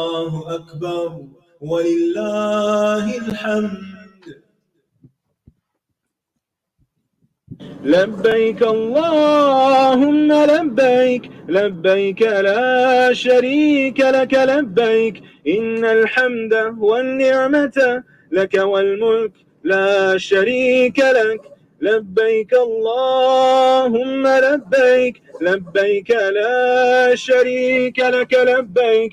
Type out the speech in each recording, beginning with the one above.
الله أكبر ولله الحمد لبيك اللهم لبيك لبيك لا شريك لك لبيك إن الحمد والنعمة لك والملك لا شريك لك لبيك اللهم لبيك لبيك لا شريك لك لبيك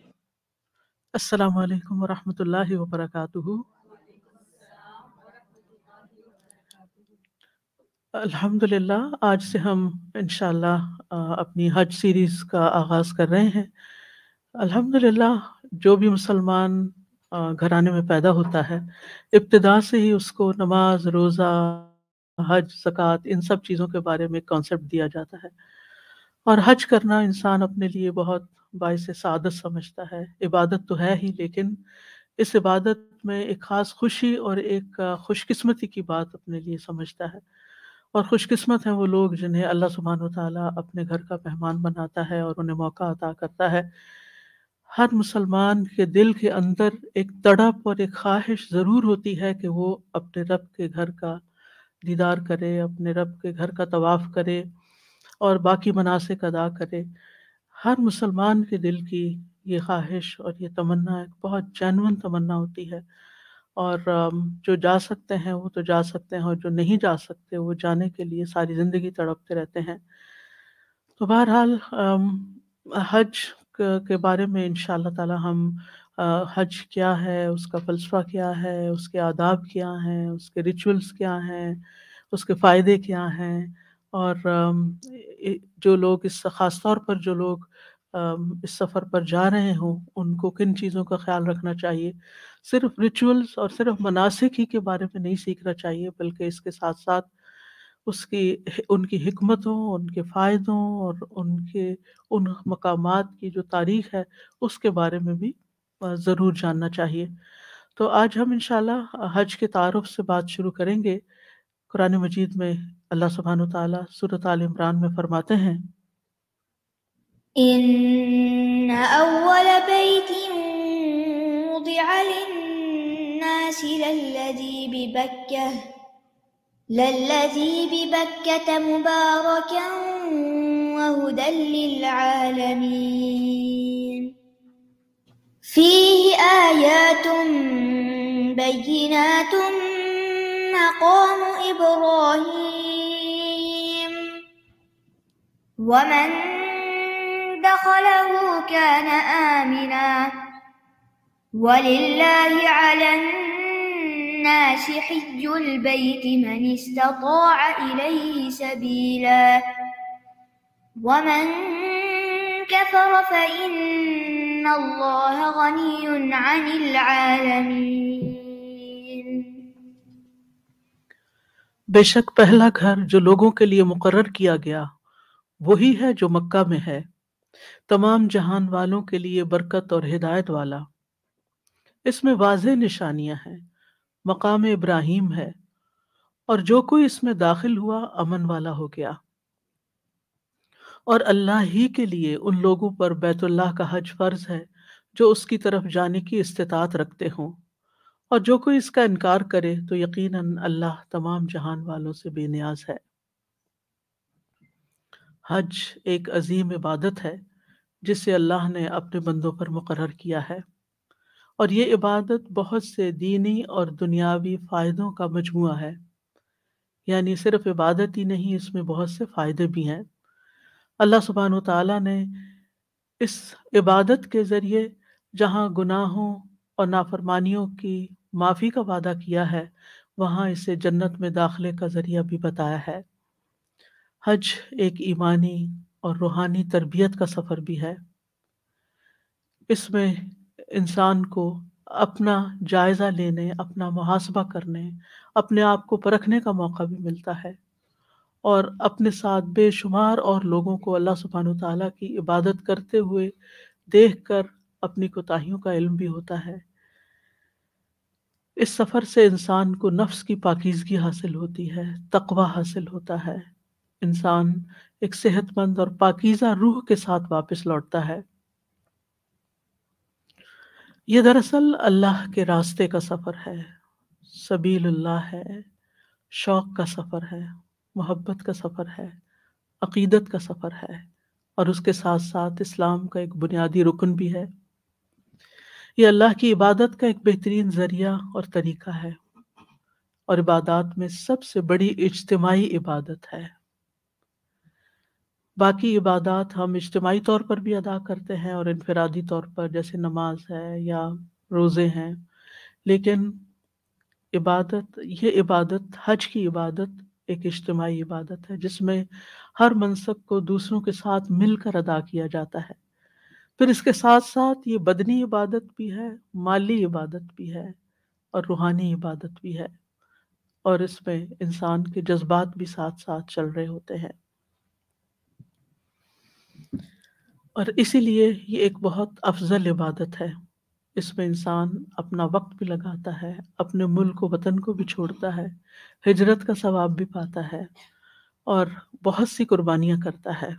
अस्सलाम वालेकुम वरहमतुल्लाहि वबरकातुहु अल्हम्दुलिल्लाह आज से हम इंशाल्लाह अपनी हज सीरीज़ का आगाज़ कर रहे हैं अल्हम्दुलिल्लाह जो भी मुसलमान घराने में पैदा होता है इब्तदा से ही उसको नमाज रोज़ा हज जक़ात इन सब चीज़ों के बारे में कॉन्सेप्ट दिया जाता है और हज करना इंसान अपने लिए बहुत बायस सादत समझता है इबादत तो है ही लेकिन इस इबादत में एक ख़ास खुशी और एक खुशकिस्मती की बात अपने लिए समझता है और खुशकिस्मत हैं वो लोग जिन्हें अल्लाह सुबहान तला अपने घर का मेहमान बनाता है और उन्हें मौका अदा करता है हर मुसलमान के दिल के अंदर एक तड़प और एक ख्वाहिश ज़रूर होती है कि वो अपने रब के घर का दीदार करे अपने रब के घर का तवाफ़ करे और बाकी मनासिक अदा करे हर मुसलमान के दिल की ये ख्वाहिश और ये तमन्ना एक बहुत जैनवन तमन्ना होती है और जो जा सकते हैं वो तो जा सकते हैं और जो नहीं जा सकते वो जाने के लिए सारी ज़िंदगी तड़पते रहते हैं तो बहरहाल हज के बारे में इन ताला हम हज क्या है उसका फ़लसफ़ा क्या है उसके आदाब क्या हैं उसके रिचुअल्स क्या हैं उसके फ़ायदे क्या हैं और जो लोग इस ख़ास तौर पर जो लोग इस सफ़र पर जा रहे हों उनको किन चीज़ों का ख्याल रखना चाहिए सिर्फ रिचुअल्स और सिर्फ मनासिक ही के बारे में नहीं सीखना चाहिए बल्कि इसके साथ साथ उसकी उनकी हमतों उनके फ़ायदों और उनके उन मकाम की जो तारीख है उसके बारे में भी ज़रूर जानना चाहिए तो आज हम इन हज के तारफ़ से बात शुरू करेंगे قرآن مجید میں اللہ سبحانہ وتعالی سورة آل عمران میں فرماتے ہیں إن أول بيت وضع للناس للذي ببكة للذي ببكة مباركا وهدى للعالمين فيه آيات بينات مقام إبراهيم ومن دخله كان آمنا ولله على الناس حج البيت من استطاع إليه سبيلا ومن كفر فإن الله غني عن العالمين बेशक पहला घर जो लोगों के लिए मुकर्र किया गया वही है जो मक्का में है तमाम जहान वालों के लिए बरकत और हिदायत वाला इसमें वाज निशानियां हैं मकाम इब्राहिम है और जो कोई इसमें दाखिल हुआ अमन वाला हो गया और अल्लाह ही के लिए उन लोगों पर बैतुल्लाह का हज फर्ज है जो उसकी तरफ जाने की इस्तात रखते हों और जो कोई इसका इनकार करे तो यकीनन अल्लाह तमाम जहान वालों से बेनियाज है हज एक अजीम इबादत है जिसे अल्लाह ने अपने बंदों पर मुकर किया है और ये इबादत बहुत से दीनी और दुनियावी फ़ायदों का मजमू है यानी सिर्फ इबादत ही नहीं इसमें बहुत से फ़ायदे भी हैं अल्लाह सुबहान ताली ने इस इबादत के ज़रिए जहाँ गुनाहों और नाफरमानियों की माफ़ी का वादा किया है वहाँ इसे जन्नत में दाखिले का ज़रिया भी बताया है हज एक ईमानी और रूहानी तरबियत का सफ़र भी है इसमें इंसान को अपना जायज़ा लेने अपना मुहासबा करने अपने आप को परखने का मौका भी मिलता है और अपने साथ बेशुमार और लोगों को अल्लाह सुबहान ताली की इबादत करते हुए देख कर अपनी कोताहीियों का इल्म भी होता है इस सफ़र से इंसान को नफ्स की पाकिजगी हासिल होती है तकवा हासिल होता है इंसान एक सेहतमंद और पाकिज़ा रूह के साथ वापस लौटता है ये दरअसल अल्लाह के रास्ते का सफ़र है सबील्ला है शौक़ का सफ़र है मोहब्बत का सफ़र है अकीदत का सफ़र है और उसके साथ साथ इस्लाम का एक बुनियादी रुकन भी है ये अल्लाह की इबादत का एक बेहतरीन जरिया और तरीका है और इबादत में सबसे बड़ी इज्तमाही इबादत है बाकी इबादत हम इज्तमाही तौर पर भी अदा करते हैं और इनफरादी तौर पर जैसे नमाज है या रोज़े हैं लेकिन इबादत ये इबादत हज की इबादत एक इज्तमाही इबादत है जिसमें हर मनसब को दूसरों के साथ मिलकर अदा किया जाता है फिर इसके साथ साथ ये बदनी इबादत भी है माली इबादत भी है और रूहानी इबादत भी है और इसमें इंसान के जज्बात भी साथ साथ चल रहे होते हैं और इसीलिए ये एक बहुत अफजल इबादत है इसमें इंसान अपना वक्त भी लगाता है अपने मुल्क वतन को भी छोड़ता है हिजरत का सवाब भी पाता है और बहुत सी कुर्बानियाँ करता है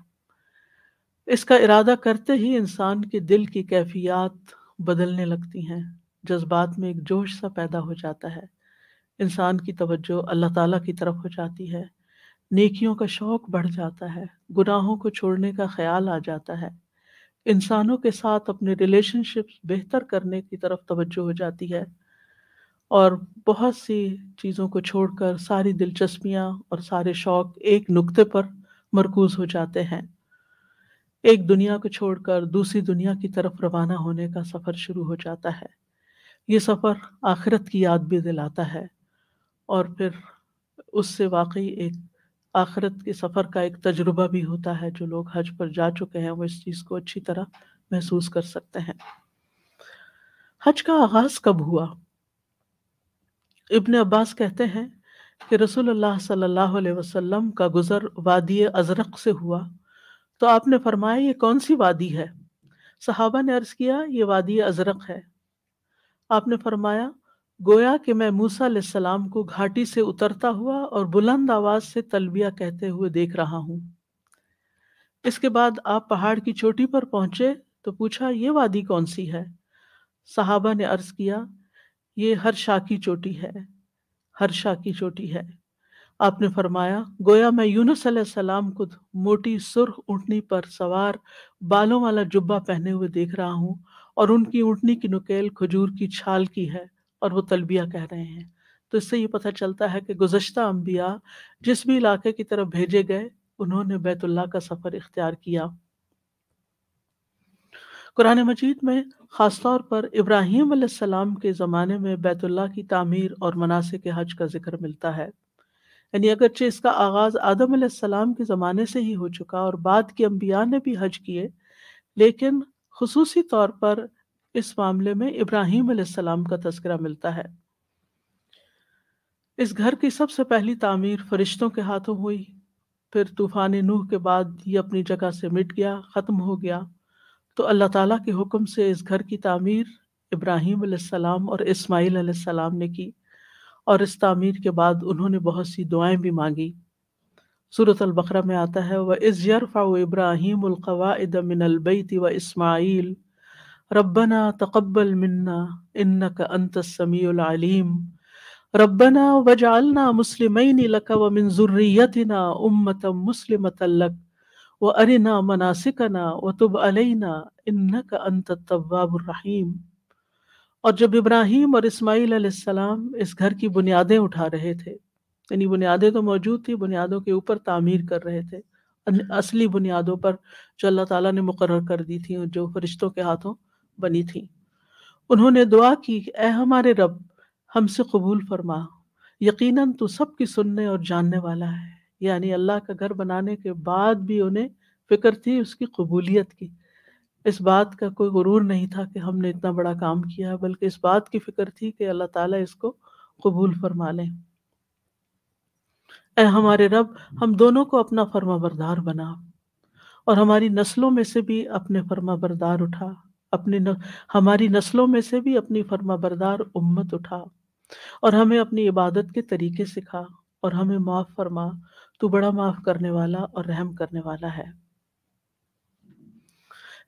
इसका इरादा करते ही इंसान के दिल की कैफियत बदलने लगती हैं जज्बात में एक जोश सा पैदा हो जाता है इंसान की तवज्जो अल्लाह ताला की तरफ हो जाती है नेकियों का शौक बढ़ जाता है गुनाहों को छोड़ने का ख्याल आ जाता है इंसानों के साथ अपने रिलेशनशिप्स बेहतर करने की तरफ तवज्जो हो जाती है और बहुत सी चीज़ों को छोड़कर सारी दिलचस्पियाँ और सारे शौक़ एक नुक्ते पर मरकूज़ हो जाते हैं एक दुनिया को छोड़कर दूसरी दुनिया की तरफ रवाना होने का सफ़र शुरू हो जाता है ये सफ़र आखिरत की याद भी दिलाता है और फिर उससे वाकई एक आखिरत के सफ़र का एक तजुर्बा भी होता है जो लोग हज पर जा चुके हैं वो इस चीज़ को अच्छी तरह महसूस कर सकते हैं हज का आगाज़ कब हुआ इब्ने अब्बास कहते हैं कि रसूल सल्लल्लाहु अलैहि वसल्लम का गुज़र वादी अजरक से हुआ तो आपने फरमाया ये कौन सी वादी है सहाबा ने अर्ज किया ये वादी अजरक है आपने फरमाया गोया कि मैं मूसा सलाम को घाटी से उतरता हुआ और बुलंद आवाज से तलबिया कहते हुए देख रहा हूँ इसके बाद आप पहाड़ की चोटी पर पहुंचे तो पूछा ये वादी कौन सी है सहाबा ने अर्ज किया ये हर शाह की चोटी है हर शाह की चोटी है आपने फरमाया गोया मैं यूनस सलाम को मोटी सुर्ख ऊँटनी पर सवार बालों वाला जुब्बा पहने हुए देख रहा हूँ और उनकी ऊँटनी की नुकेल खजूर की छाल की है और वो तलबिया कह रहे हैं तो इससे ये पता चलता है कि गुजशत अम्बिया जिस भी इलाके की तरफ भेजे गए उन्होंने बैतुल्ला का सफ़र इख्तियार किया कुरान मजीद में ख़ास तौर पर इब्राहिम के ज़माने में बैतुल्ला की तामीर और मनासिक हज का जिक्र मिलता है यानी अगरचे इसका आगाज़ आदम सलाम के ज़माने से ही हो चुका और बाद के अम्बिया ने भी हज किए लेकिन खसूसी तौर पर इस मामले में इब्राहिम सलाम का तस्करा मिलता है इस घर की सबसे पहली तमीर फरिश्तों के हाथों हुई फिर तूफान नूह के बाद ये अपनी जगह से मिट गया ख़त्म हो गया तो अल्लाह ताला के हुक्म से इस घर की तामीर इब्राहिम सलाम और इस्माईल सलाम ने की और इस तामीर के बाद उन्होंने बहुत सी दुआएं भी मांगी सूरत अलबकरा में आता है वह इज़ यरफ़ा इब्राहिम अलकवाद मिनलबैत व इस्माईल रब्बना तकबल मन्ना इन्न का अंत समीम रब्बना वजालना मुसलमिन लक व मिन उम्मत मुसलमत लक व अरिना मनासिकना व तुब अलना इन्न का अंत तवाबुररहीम और जब इब्राहिम और इस्माइल सलाम इस घर की बुनियादें उठा रहे थे यानी बुनियादें तो मौजूद थी बुनियादों के ऊपर तामीर कर रहे थे असली बुनियादों पर जो अल्लाह ताला ने मुकर कर दी थी जो फरिश्तों के हाथों बनी थी उन्होंने दुआ की ए हमारे रब हमसे कबूल फरमा यकीनन तू की सुनने और जानने वाला है यानी अल्लाह का घर बनाने के बाद भी उन्हें फिक्र थी उसकी कबूलियत की इस बात का कोई गुरूर नहीं था कि हमने इतना बड़ा काम किया है बल्कि इस बात की फिक्र थी कि अल्लाह ताला इसको कबूल फरमा लें ए हमारे रब हम दोनों को अपना फर्मा बरदार बना और हमारी नस्लों में से भी अपने फर्मा बरदार उठा अपने न, हमारी नस्लों में से भी अपनी फर्मा बरदार उम्मत उठा और हमें अपनी इबादत के तरीके सिखा और हमें माफ़ फरमा तू बड़ा माफ़ करने वाला और रहम करने वाला है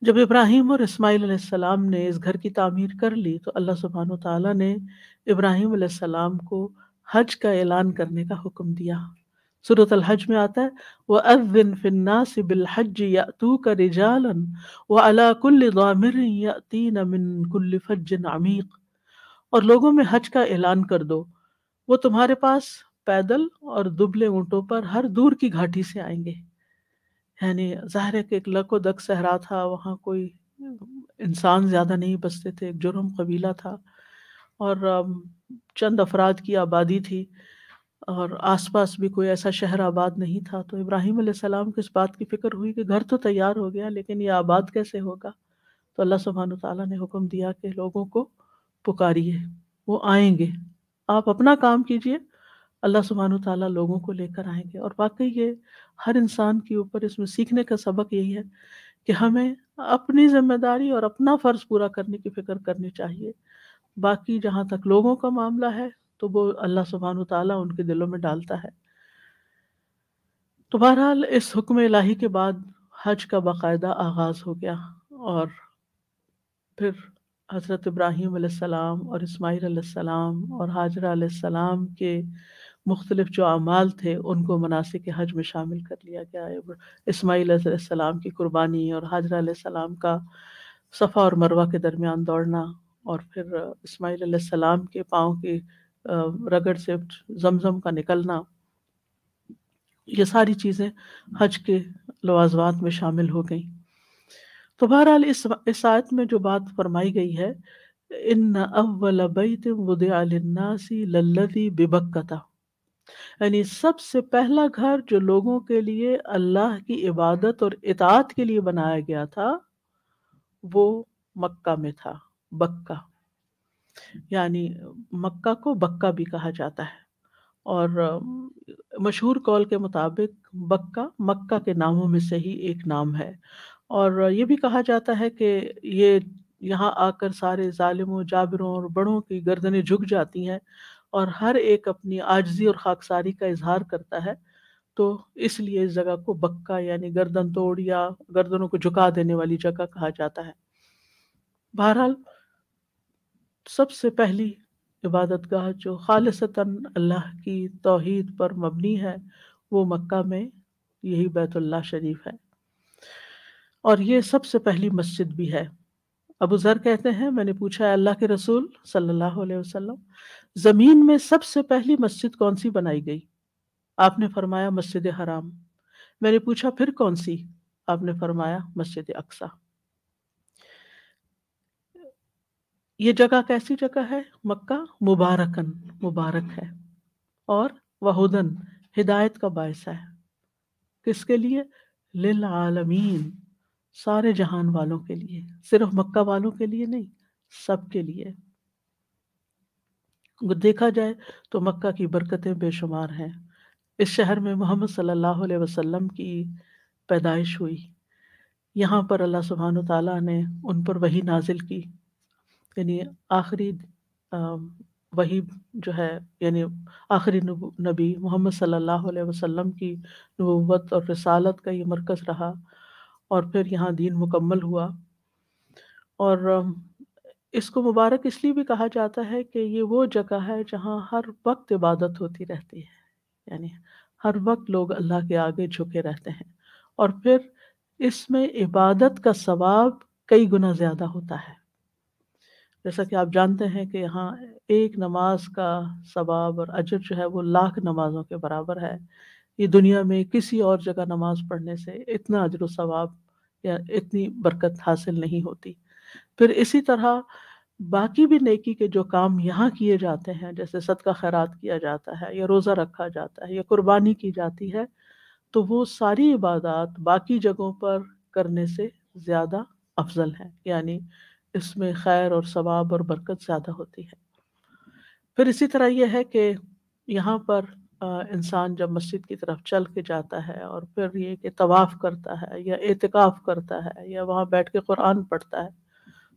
जब इब्राहिम और इस्माईल सलाम ने इस घर की तामीर कर ली तो अल्लाह सुबहान ताला ने इब्राहिम सलाम को हज का ऐलान करने का हुक्म दिया सूरत हज में आता है वह अदिन फिन्नास बिल हज यातू रिजालन व अला कुल गामिर यातीन मिन कुल फज्जन अमीक और लोगों में हज का ऐलान कर दो वो तुम्हारे पास पैदल और दुबले ऊँटों पर हर दूर की घाटी से आएंगे यानी ज़ाहिर है कि एक लको दक सहरा था वहाँ कोई इंसान ज़्यादा नहीं बसते थे एक जुर्म कबीला था और चंद अफराद की आबादी थी और आसपास भी कोई ऐसा शहर आबाद नहीं था तो इब्राहिम सलाम को इस बात की फ़िक्र हुई कि घर तो तैयार हो गया लेकिन ये आबाद कैसे होगा तो अल्लाह सुबहान तला ने हुक्म दिया कि लोगों को पुकारिए वो आएंगे आप अपना काम कीजिए अल्लाह सुबहान तला लोगों को लेकर आएंगे और वाकई ये हर इंसान के ऊपर इसमें सीखने का सबक यही है कि हमें अपनी जिम्मेदारी और अपना फ़र्ज पूरा करने की फ़िक्र करनी चाहिए बाकी जहाँ तक लोगों का मामला है तो वो अल्लाह सुबहान तला उनके दिलों में डालता है तो बहरहाल इस हुक्म इलाही के बाद हज का बाकायदा आगाज़ हो गया और फिर हज़रत इब्राहीम और इस्माईल और हाजरा के मुख्तलिफ जो अमाल थे उनको मनासिक हज में शामिल कर लिया गया है इसमाईल सलाम की कुर्बानी और हाजरा सलाम का सफ़ा और मरवा के दरमियान दौड़ना और फिर इसमाईल सलाम के पाँव की रगड़ से जमजम का निकलना ये सारी चीज़ें हज के लवाजवात में शामिल हो गई तो बहरहाल इस इस आयत में जो बात फरमाई गई है इन अव्वल बैत वुदनासी लल्लदी बिबक्कता यानी सबसे पहला घर जो लोगों के लिए अल्लाह की इबादत और इतात के लिए बनाया गया था वो मक्का में था बक्का यानी मक्का को बक्का भी कहा जाता है और मशहूर कॉल के मुताबिक बक्का मक्का के नामों में से ही एक नाम है और ये भी कहा जाता है कि ये यहाँ आकर सारे ालिमों जाबरों और बड़ों की गर्दनें झुक जाती हैं और हर एक अपनी आजजी और खाकसारी का इजहार करता है तो इसलिए इस जगह को बक्का यानी गर्दन तोड़ या गर्दनों को झुका देने वाली जगह कहा जाता है बहरहाल सबसे पहली इबादत गाह जो खालसता अल्लाह की तोहद पर मबनी है वो मक्का में यही बैतुल्ला शरीफ है और ये सबसे पहली मस्जिद भी है अबू ज़र कहते हैं मैंने पूछा है अल्लाह के रसूल सल्लल्लाहु अलैहि वसल्लम जमीन में सबसे पहली मस्जिद कौन सी बनाई गई आपने फरमाया मस्जिद हराम मैंने पूछा फिर कौन सी आपने फरमाया मस्जिद अक्सा ये जगह कैसी जगह है मक्का मुबारकन मुबारक है और वहुदन हिदायत का बायस है किसके लिए लिल आलमीन सारे जहान वालों के लिए सिर्फ मक्का वालों के लिए नहीं सबके लिए देखा जाए तो मक्का की बरकतें बेशुमार हैं इस शहर में मोहम्मद सल्लल्लाहु अलैहि वसल्लम की पैदाइश हुई यहाँ पर अल्लाह सुबहान ताला ने उन पर वही नाजिल की यानी आखिरी वही जो है यानी आखिरी नबी मोहम्मद सल्लल्लाहु अलैहि वसल्लम की नबूवत और रसालत का ये मरकज़ रहा और फिर यहाँ दीन मुकम्मल हुआ और इसको मुबारक इसलिए भी कहा जाता है कि ये वो जगह है जहाँ हर वक्त इबादत होती रहती है यानी हर वक्त लोग अल्लाह के आगे झुके रहते हैं और फिर इसमें इबादत का सवाब कई गुना ज़्यादा होता है जैसा कि आप जानते हैं कि यहाँ एक नमाज का सवाब और अजर जो है वो लाख नमाजों के बराबर है ये दुनिया में किसी और जगह नमाज पढ़ने से इतना अजर सवाब या इतनी बरकत हासिल नहीं होती फिर इसी तरह बाकी भी नेकी के जो काम यहाँ किए जाते हैं जैसे सदका खैरात किया जाता है या रोज़ा रखा जाता है या कुर्बानी की जाती है तो वो सारी इबादत बाकी जगहों पर करने से ज़्यादा अफजल है यानी इसमें खैर और सवाब और बरकत ज़्यादा होती है फिर इसी तरह यह है कि यहाँ पर इंसान जब मस्जिद की तरफ चल के जाता है और फिर ये कि तवाफ़ करता है या एतकाफ़ करता है या वहाँ बैठ के कुरान पढ़ता है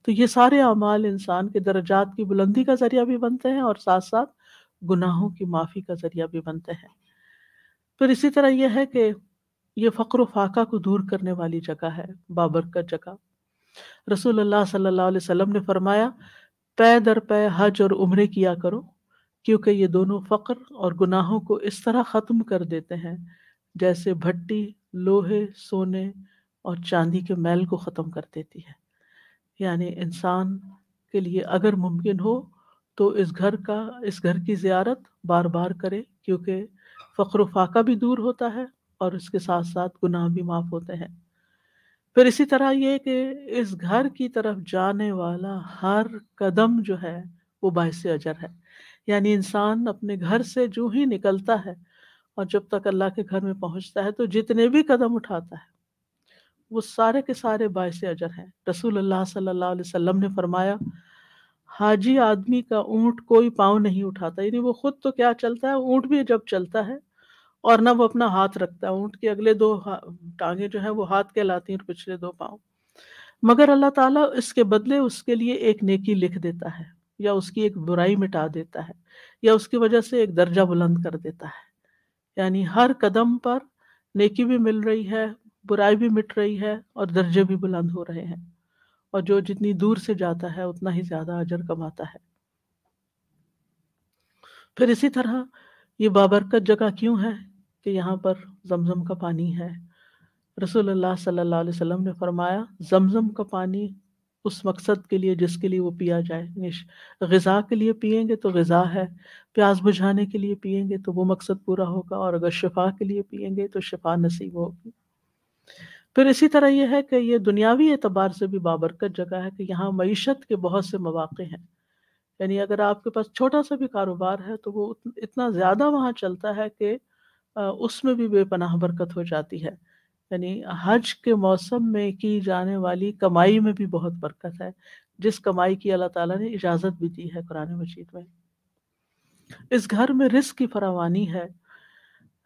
तो ये सारे अमाल इंसान के दर्जात की बुलंदी का जरिया भी बनते हैं और साथ साथ गुनाहों की माफ़ी का जरिया भी बनते हैं फिर इसी तरह यह है कि ये फ़क्र फाका को दूर करने वाली जगह है बाबरकत जगह रसूल सल्लल्लाहु अलैहि वसल्लम ने फरमाया पै दर पै हज और उम्र किया करो क्योंकि ये दोनों फ़क्र और गुनाहों को इस तरह ख़त्म कर देते हैं जैसे भट्टी लोहे सोने और चांदी के मैल को ख़त्म कर देती है यानी इंसान के लिए अगर मुमकिन हो तो इस घर का इस घर की ज़्यारत बार बार करे क्योंकि फ़ख्र फाका भी दूर होता है और इसके साथ साथ गुनाह भी माफ़ होते हैं फिर इसी तरह ये कि इस घर की तरफ जाने वाला हर कदम जो है वो बायस अजर है यानी इंसान अपने घर से जो ही निकलता है और जब तक अल्लाह के घर में पहुंचता है तो जितने भी कदम उठाता है वो सारे के सारे बायस अजर हैं रसूल अल्लाह सल्लल्लाहु अलैहि वसल्लम ने फरमाया हाजी आदमी का ऊँट कोई पाँव नहीं उठाता यानी वो खुद तो क्या चलता है ऊँट भी जब चलता है और ना वो अपना हाथ रखता है ऊँट के अगले दो टांगे जो है वो हाथ कहलाती हैं और पिछले दो पाँव मगर अल्लाह ताला इसके बदले उसके लिए एक नेकी लिख देता है या उसकी एक बुराई मिटा देता है या उसकी वजह से एक दर्जा बुलंद कर देता है यानी हर कदम पर नेकी भी मिल रही है बुराई भी मिट रही है और दर्जे भी हम्म। बुलंद हो रहे हैं और जो जितनी दूर से जाता है उतना ही ज़्यादा अजर कमाता है फिर इसी तरह ये बाबरकत जगह क्यों है कि यहाँ पर जमजम का पानी है रसोल्ला सल्ला वसम ने फरमाया जमजम का पानी उस मकसद के लिए जिसके लिए वो पिया जाए गज़ा के लिए पियेंगे तो गज़ा है प्यास बुझाने के लिए पियेंगे तो वो मकसद पूरा होगा और अगर शिफा के लिए पियेंगे तो शिफा नसीब होगी फिर इसी तरह यह है कि ये दुनियावी एतबार से भी बाबरकत जगह है कि यहाँ मीशत के बहुत से मौाक़े हैं यानी अगर आपके पास छोटा सा भी कारोबार है तो वो इतना ज़्यादा वहाँ चलता है कि उसमें भी बेपनाह बरकत हो जाती है यानी हज के मौसम में की जाने वाली कमाई में भी बहुत बरकत है जिस कमाई की अल्लाह ताला ने इजाज़त भी दी है कुरान मजीद में इस घर में रिस्क की फरावानी है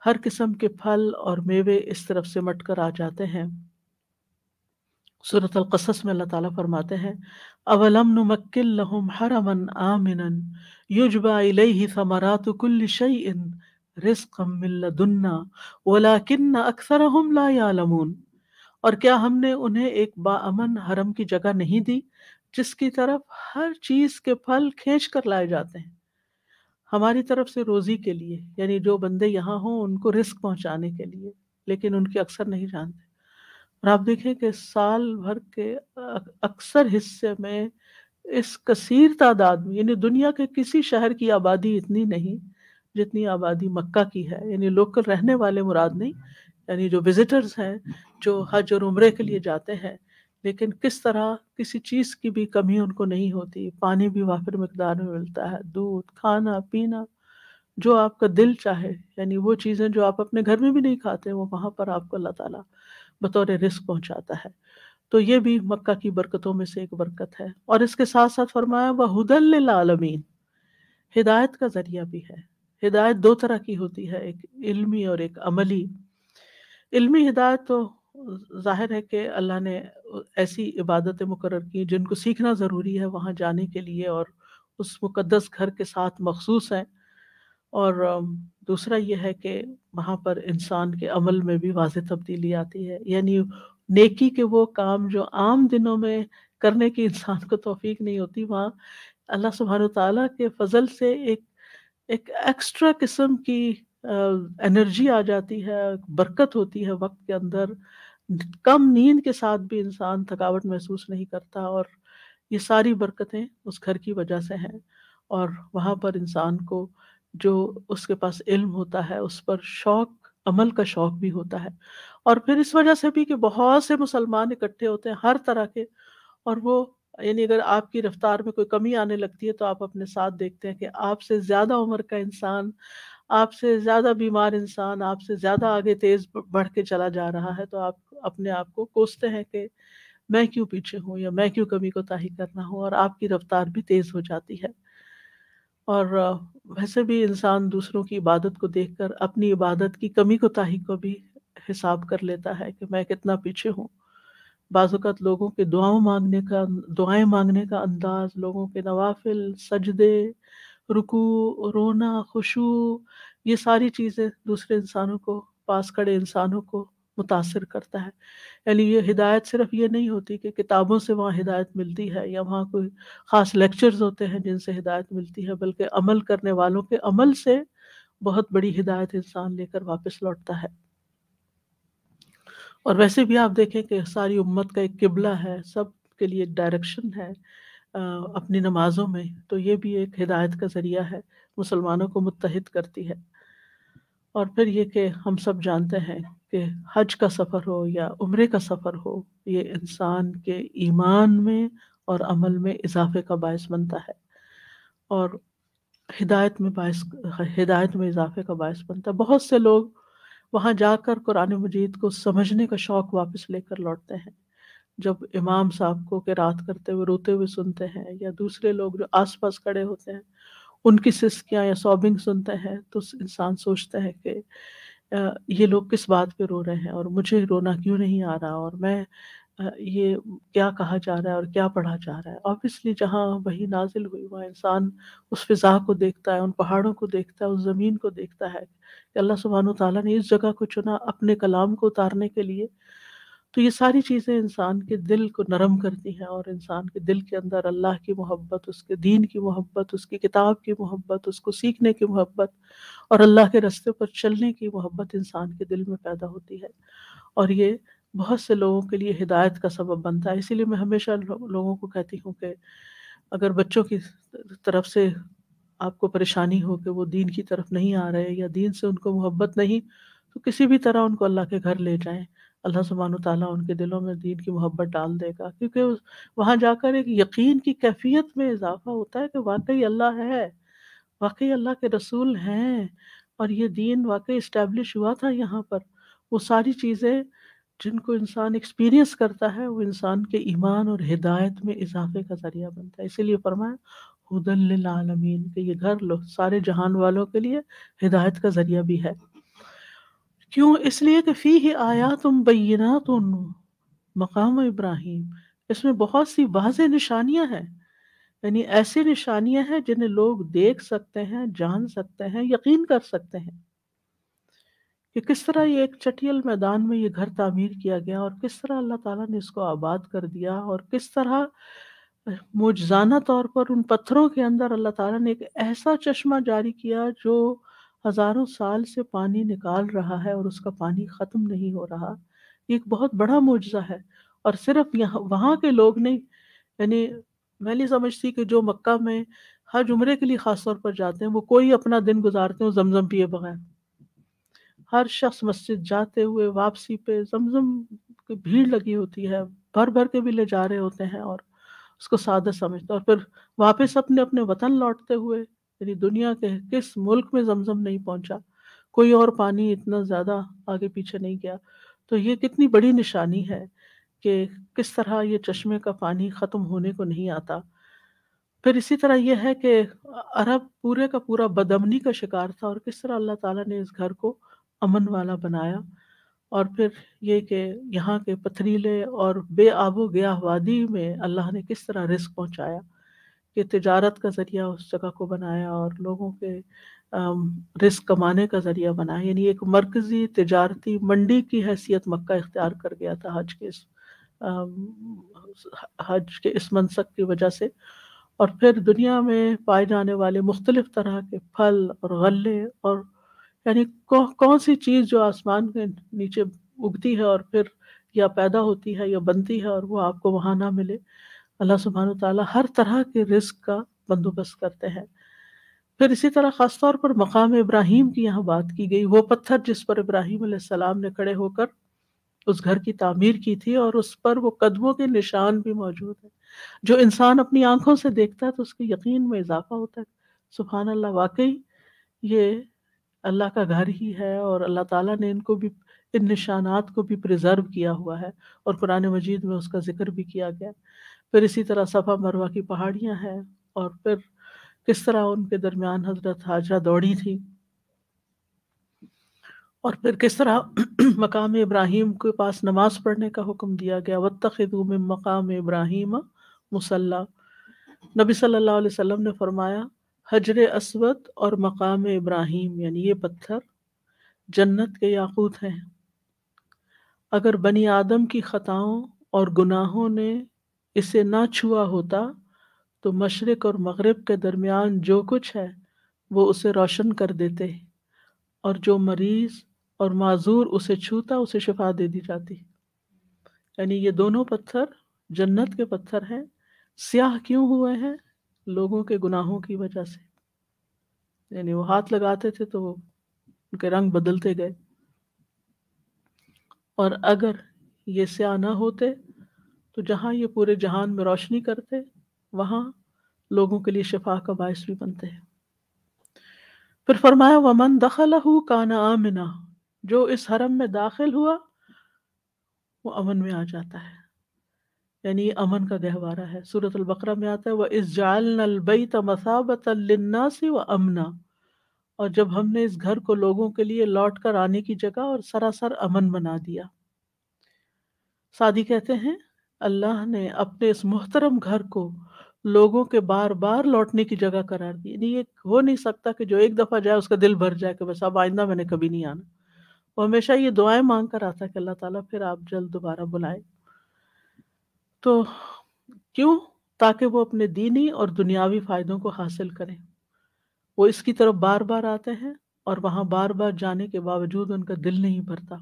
हर किस्म के फल और मेवे इस तरफ से मट कर आ जाते हैं सूरत अलकसस में अल्लाह ताला फरमाते हैं अवलम नुमक्किल लहुम हरमन आमिनन युजबा इलैहि समरातु कुल्ल शैइन रिस्कम मिन लदुन्ना वलाकिन अक्सरहुम ला यालमून और क्या हमने उन्हें एक बाअमन हरम की जगह नहीं दी जिसकी तरफ हर चीज के फल खींच कर लाए जाते हैं हमारी तरफ से रोजी के लिए यानी जो बंदे यहाँ हों उनको रिस्क पहुँचाने के लिए लेकिन उनके अक्सर नहीं जानते और आप देखें कि साल भर के अक्सर हिस्से में इस कसीर तादाद में यानी दुनिया के किसी शहर की आबादी इतनी नहीं जितनी आबादी मक्का की है यानी लोकल रहने वाले मुराद नहीं यानी जो विजिटर्स हैं जो हज और उम्र के लिए जाते हैं लेकिन किस तरह किसी चीज़ की भी कमी उनको नहीं होती पानी भी वाफिर मकदार में मिलता है दूध खाना पीना जो आपका दिल चाहे यानी वो चीज़ें जो आप अपने घर में भी नहीं खाते वो वहाँ पर आपको अल्लाह ताला बतौर रिस्क पहुँचाता है तो ये भी मक्का की बरकतों में से एक बरकत है और इसके साथ साथ फरमाया वह हुदल आलमीन हिदायत का जरिया भी है हिदायत दो तरह की होती है एक इल्मी और एक अमली इल्मी हिदायत तो जाहिर है कि अल्लाह ने ऐसी इबादतें मुकर की जिनको सीखना ज़रूरी है वहाँ जाने के लिए और उस मुकदस घर के साथ मखसूस हैं और दूसरा यह है कि वहाँ पर इंसान के अमल में भी वाज तब्दीली आती है यानी नेकी के वो काम जो आम दिनों में करने की इंसान को तोफीक नहीं होती वहाँ अल्लाह सुबहान तला के फजल से एक एक एक्स्ट्रा किस्म की एनर्जी आ जाती है बरकत होती है वक्त के अंदर कम नींद के साथ भी इंसान थकावट महसूस नहीं करता और ये सारी बरकतें उस घर की वजह से हैं और वहाँ पर इंसान को जो उसके पास इल्म होता है उस पर शौक अमल का शौक भी होता है और फिर इस वजह से भी कि बहुत से मुसलमान इकट्ठे होते हैं हर तरह के और वो यानी अगर आपकी रफ्तार में कोई कमी आने लगती है तो आप अपने साथ देखते हैं कि आपसे ज़्यादा उम्र का इंसान आपसे ज़्यादा बीमार इंसान आपसे ज़्यादा आगे तेज़ बढ़ के चला जा रहा है तो आप अपने आप को कोसते हैं कि मैं क्यों पीछे हूँ या मैं क्यों कमी को ताही करना हूँ और आपकी रफ्तार भी तेज़ हो जाती है और वैसे भी इंसान दूसरों की इबादत को देखकर अपनी इबादत की कमी को ताही को भी हिसाब कर लेता है कि मैं कितना पीछे हूँ बाज़ात लोगों के दुआओं मांगने का दुआएं मांगने का अंदाज़ लोगों के नवाफिल सजदे रुकू रोना खुशू ये सारी चीज़ें दूसरे इंसानों को पास खड़े इंसानों को मुतासर करता है यानी ये हिदायत सिर्फ ये नहीं होती कि किताबों से वहाँ हिदायत मिलती है या वहाँ कोई ख़ास लेक्चर्स होते हैं जिनसे हिदायत मिलती है बल्कि अमल करने वालों के अमल से बहुत बड़ी हिदायत इंसान लेकर वापस लौटता है और वैसे भी आप देखें कि सारी उम्मत का एक किबला है सब के लिए एक डायरेक्शन है अपनी नमाजों में तो ये भी एक हिदायत का ज़रिया है मुसलमानों को मुतहद करती है और फिर ये कि हम सब जानते हैं कि हज का सफ़र हो या उम्र का सफ़र हो ये इंसान के ईमान में और अमल में इजाफे का बायस बनता है और हिदायत में बायस हिदायत में इजाफे का बायस बनता है बहुत से लोग वहाँ जाकर कुरान मजीद को समझने का शौक़ वापस लेकर लौटते हैं जब इमाम साहब को रात करते हुए रोते हुए सुनते हैं या दूसरे लोग जो आसपास खड़े होते हैं उनकी सिस्कियाँ या सॉबिंग सुनते हैं तो इंसान सोचता है कि ये लोग किस बात पे रो रहे हैं और मुझे रोना क्यों नहीं आ रहा और मैं ये क्या कहा जा रहा है और क्या पढ़ा जा रहा है ऑब्वियसली जहाँ वही नाजिल हुई वहाँ इंसान उस फिज़ा को देखता है उन पहाड़ों को देखता है उस ज़मीन को देखता है कि अल्लाह सुबहान ताली ने इस जगह को चुना अपने कलाम को उतारने के लिए तो ये सारी चीज़ें इंसान के दिल को नरम करती हैं और इंसान के दिल के अंदर अल्लाह की मोहब्बत उसके दीन की मोहब्बत उसकी किताब की मोहब्बत उसको सीखने की मोहब्बत और अल्लाह के रस्ते पर चलने की मोहब्बत इंसान के दिल में पैदा होती है और ये बहुत से लोगों के लिए हिदायत का सबब बनता है इसीलिए मैं हमेशा लोगों को कहती हूँ कि अगर बच्चों की तरफ से आपको परेशानी हो कि वो दीन की तरफ नहीं आ रहे या दीन से उनको मोहब्बत नहीं तो किसी भी तरह उनको अल्लाह के घर ले जाएं अल्लाह सुबहान ताली उनके दिलों में दीन की मोहब्बत डाल देगा क्योंकि वहाँ जाकर एक यकीन की कैफियत में इजाफा होता है कि वाकई अल्लाह है वाकई अल्लाह के रसूल हैं और ये दीन वाकई इस्टेब्लिश हुआ था यहाँ पर वो सारी चीज़ें जिनको इंसान एक्सपीरियंस करता है वो इंसान के ईमान और हिदायत में इजाफे का ज़रिया बनता है इसीलिए फरमाया हुदल आलमीन के ये घर लो सारे जहान वालों के लिए हिदायत का ज़रिया भी है क्यों इसलिए कि फ़ी ही आया तुम बैना तुम मकाम इब्राहिम इसमें बहुत सी वाज निशानियाँ हैं यानी ऐसी निशानियाँ हैं जिन्हें लोग देख सकते हैं जान सकते हैं यकीन कर सकते हैं कि किस तरह ये एक चटियल मैदान में ये घर तामीर किया गया और किस तरह अल्लाह ताला ने इसको आबाद कर दिया और किस तरह मोजाना तौर पर उन पत्थरों के अंदर अल्लाह ताला ने एक ऐसा चश्मा जारी किया जो हजारों साल से पानी निकाल रहा है और उसका पानी खत्म नहीं हो रहा ये एक बहुत बड़ा मुआजा है और सिर्फ यहाँ वहाँ के लोग नहीं यानी मैं नहीं समझती कि जो मक्का में हज उम्रे के लिए खास तौर पर जाते हैं वो कोई अपना दिन गुजारते हो जमजम पिए बगैर हर शख्स मस्जिद जाते हुए वापसी पे जमजम की भीड़ लगी होती है भर भर के भी ले जा रहे होते हैं और उसको सादत समझते और फिर वापस अपने अपने वतन लौटते हुए यानी दुनिया के किस मुल्क में जमजम नहीं पहुंचा कोई और पानी इतना ज़्यादा आगे पीछे नहीं गया तो ये कितनी बड़ी निशानी है कि किस तरह ये चश्मे का पानी ख़त्म होने को नहीं आता फिर इसी तरह यह है कि अरब पूरे का पूरा बदमनी का शिकार था और किस तरह अल्लाह ताला ने इस घर को अमन वाला बनाया और फिर ये कि यहाँ के पथरीले और बेआबो गया वादी में अल्लाह ने किस तरह रिस्क पहुँचाया कि तजारत का ज़रिया उस जगह को बनाया और लोगों के रिस्क कमाने का ज़रिया बनाया यानी एक मरकज़ी तजारती मंडी की हैसियत मक्का इख्तियार कर गया था हज के इस हज के इस मनसक की वजह से और फिर दुनिया में पाए जाने वाले मुख्तलिफ तरह के फल और गले और यानी कौ, कौन सी चीज़ जो आसमान के नीचे उगती है और फिर या पैदा होती है या बनती है और वो आपको वहाँ ना मिले अल्लाह सुबहान तला हर तरह के रिस्क का बंदोबस्त करते हैं फिर इसी तरह ख़ास तौर पर मकाम इब्राहिम की यहाँ बात की गई वो पत्थर जिस पर इब्राहिम सलाम ने खड़े होकर उस घर की तामीर की थी और उस पर वो कदमों के निशान भी मौजूद हैं जो इंसान अपनी आंखों से देखता है तो उसके यकीन में इजाफा होता है सुबहान अल्लाह वाकई ये अल्लाह का घर ही है और अल्लाह ताला ने इनको भी इन निशानात को भी प्रिजर्व किया हुआ है और कुरान मजीद में उसका जिक्र भी किया गया फिर इसी तरह सफ़ा मरवा की पहाड़ियाँ हैं और फिर किस तरह उनके दरमियान हजरत हाजरा दौड़ी थी और फिर किस तरह मकाम इब्राहिम के पास नमाज पढ़ने का हुक्म दिया गया वतखू में मकाम इब्राहिम मुसल्ह नबी सल्लल्लाहु अलैहि वसल्लम ने फरमाया हजर असवद और मकाम इब्राहिम यानी ये पत्थर जन्नत के याकूत हैं अगर बनी आदम की ख़ताओं और गुनाहों ने इसे ना छुआ होता तो मशरक़ और मगरब के दरमियान जो कुछ है वो उसे रोशन कर देते और जो मरीज़ और माजूर उसे छूता उसे शिफा दे दी जाती यानी ये दोनों पत्थर जन्नत के पत्थर हैं स्याह क्यों हुए हैं लोगों के गुनाहों की वजह से यानी वो हाथ लगाते थे तो उनके रंग बदलते गए और अगर ये स्याह ना होते तो जहाँ ये पूरे जहान में रोशनी करते वहाँ लोगों के लिए शफा का बायस भी बनते हैं फिर फरमाया वमन दखल हु काना आमिना जो इस हरम में दाखिल हुआ वो अमन में आ जाता है यानी अमन का गहवारा है सूरत बकरा में आता है वह इस जाल नलबईत मसाबत से व अमना और जब हमने इस घर को लोगों के लिए लौट कर आने की जगह और सरासर अमन बना दिया सादी कहते हैं अल्लाह ने अपने इस मोहतरम घर को लोगों के बार बार लौटने की जगह करार दी नहीं ये हो नहीं सकता कि जो एक दफ़ा जाए उसका दिल भर जाए कि बस अब आइंदा मैंने कभी नहीं आना वो हमेशा ये दुआएं मांग कर आता कि अल्लाह ताला फिर आप जल्द दोबारा बुलाए तो क्यों ताकि वो अपने दीनी और दुनियावी फ़ायदों को हासिल करें वो इसकी तरफ बार बार आते हैं और वहाँ बार बार जाने के बावजूद उनका दिल नहीं भरता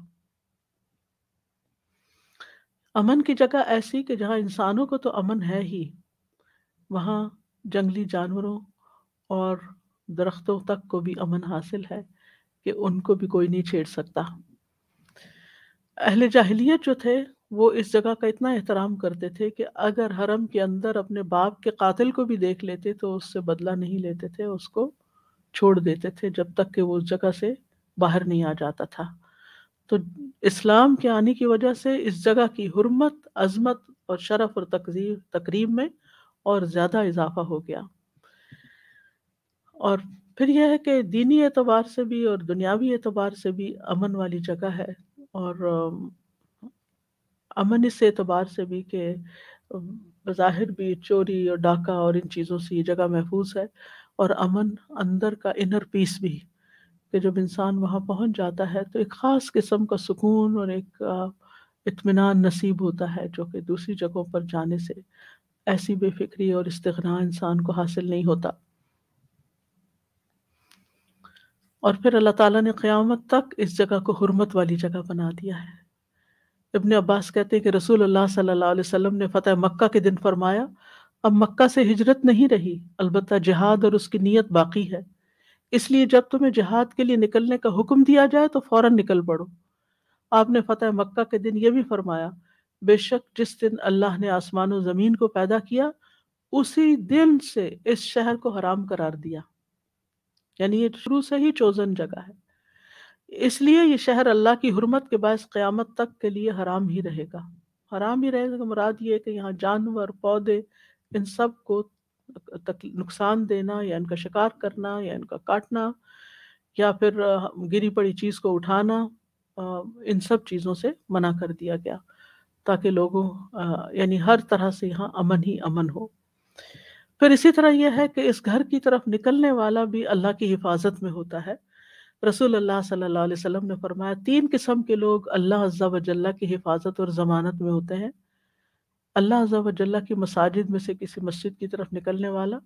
अमन की जगह ऐसी कि जहाँ इंसानों को तो अमन है ही वहाँ जंगली जानवरों और दरख्तों तक को भी अमन हासिल है कि उनको भी कोई नहीं छेड़ सकता अहले जाहिलियत जो थे वो इस जगह का इतना एहतराम करते थे कि अगर हरम के अंदर अपने बाप के कातिल को भी देख लेते तो उससे बदला नहीं लेते थे उसको छोड़ देते थे जब तक कि वो उस जगह से बाहर नहीं आ जाता था तो इस्लाम के आने की वजह से इस जगह की हरमत अजमत और शरफ और तकजीब तकरीब में और ज़्यादा इजाफा हो गया और फिर यह है कि दीनी एतबार से भी और दुनियावी एतबार से भी अमन वाली जगह है और अमन इस एतबार से भी कि बाहिर भी चोरी और डाका और इन चीज़ों से ये जगह महफूज है और अमन अंदर का इनर पीस भी कि जब इंसान वहाँ पहुँच जाता है तो एक ख़ास किस्म का सुकून और एक इतमान नसीब होता है जो कि दूसरी जगहों पर जाने से ऐसी बेफिक्री और इस्तना इंसान को हासिल नहीं होता और फिर अल्लाह ताला ने क़यामत तक इस जगह को हरमत वाली जगह बना दिया है इबन अब्बास कहते हैं कि रसूल अल्लाह सल्लल्लाहु अलैहि वसल्लम ने फ़तह मक्का के दिन फरमाया अब मक्का से हिजरत नहीं रही अलबत् जहाद और उसकी नीयत बाकी है इसलिए जब तुम्हें जिहाद के लिए निकलने का हुक्म दिया जाए तो फौरन निकल पड़ो आपने फतेह मक्का के दिन यह भी फरमाया बेशक जिस दिन अल्लाह ने आसमान और ज़मीन को पैदा किया उसी दिन से इस शहर को हराम करार दिया यानी ये शुरू से ही चोजन जगह है इसलिए ये शहर अल्लाह की हरमत के बायस क्यामत तक के लिए हराम ही रहेगा हराम ही रहेगा तो मुराद ये कि यहाँ जानवर पौधे इन सब को तक नुकसान देना या इनका शिकार करना या इनका काटना या फिर गिरी पड़ी चीज़ को उठाना इन सब चीज़ों से मना कर दिया गया ताकि लोगों यानी हर तरह से यहाँ अमन ही अमन हो फिर इसी तरह यह है कि इस घर की तरफ निकलने वाला भी अल्लाह की हिफाजत में होता है रसूल अल्लाह सल्लल्लाहु अलैहि वसल्लम ने फरमाया तीन किस्म के लोग अल्लाह अज्जा वजल्ला की हिफाजत और ज़मानत में होते हैं अल्लाह अजाजल्ला की मसाजिद में से किसी मस्जिद की तरफ निकलने वाला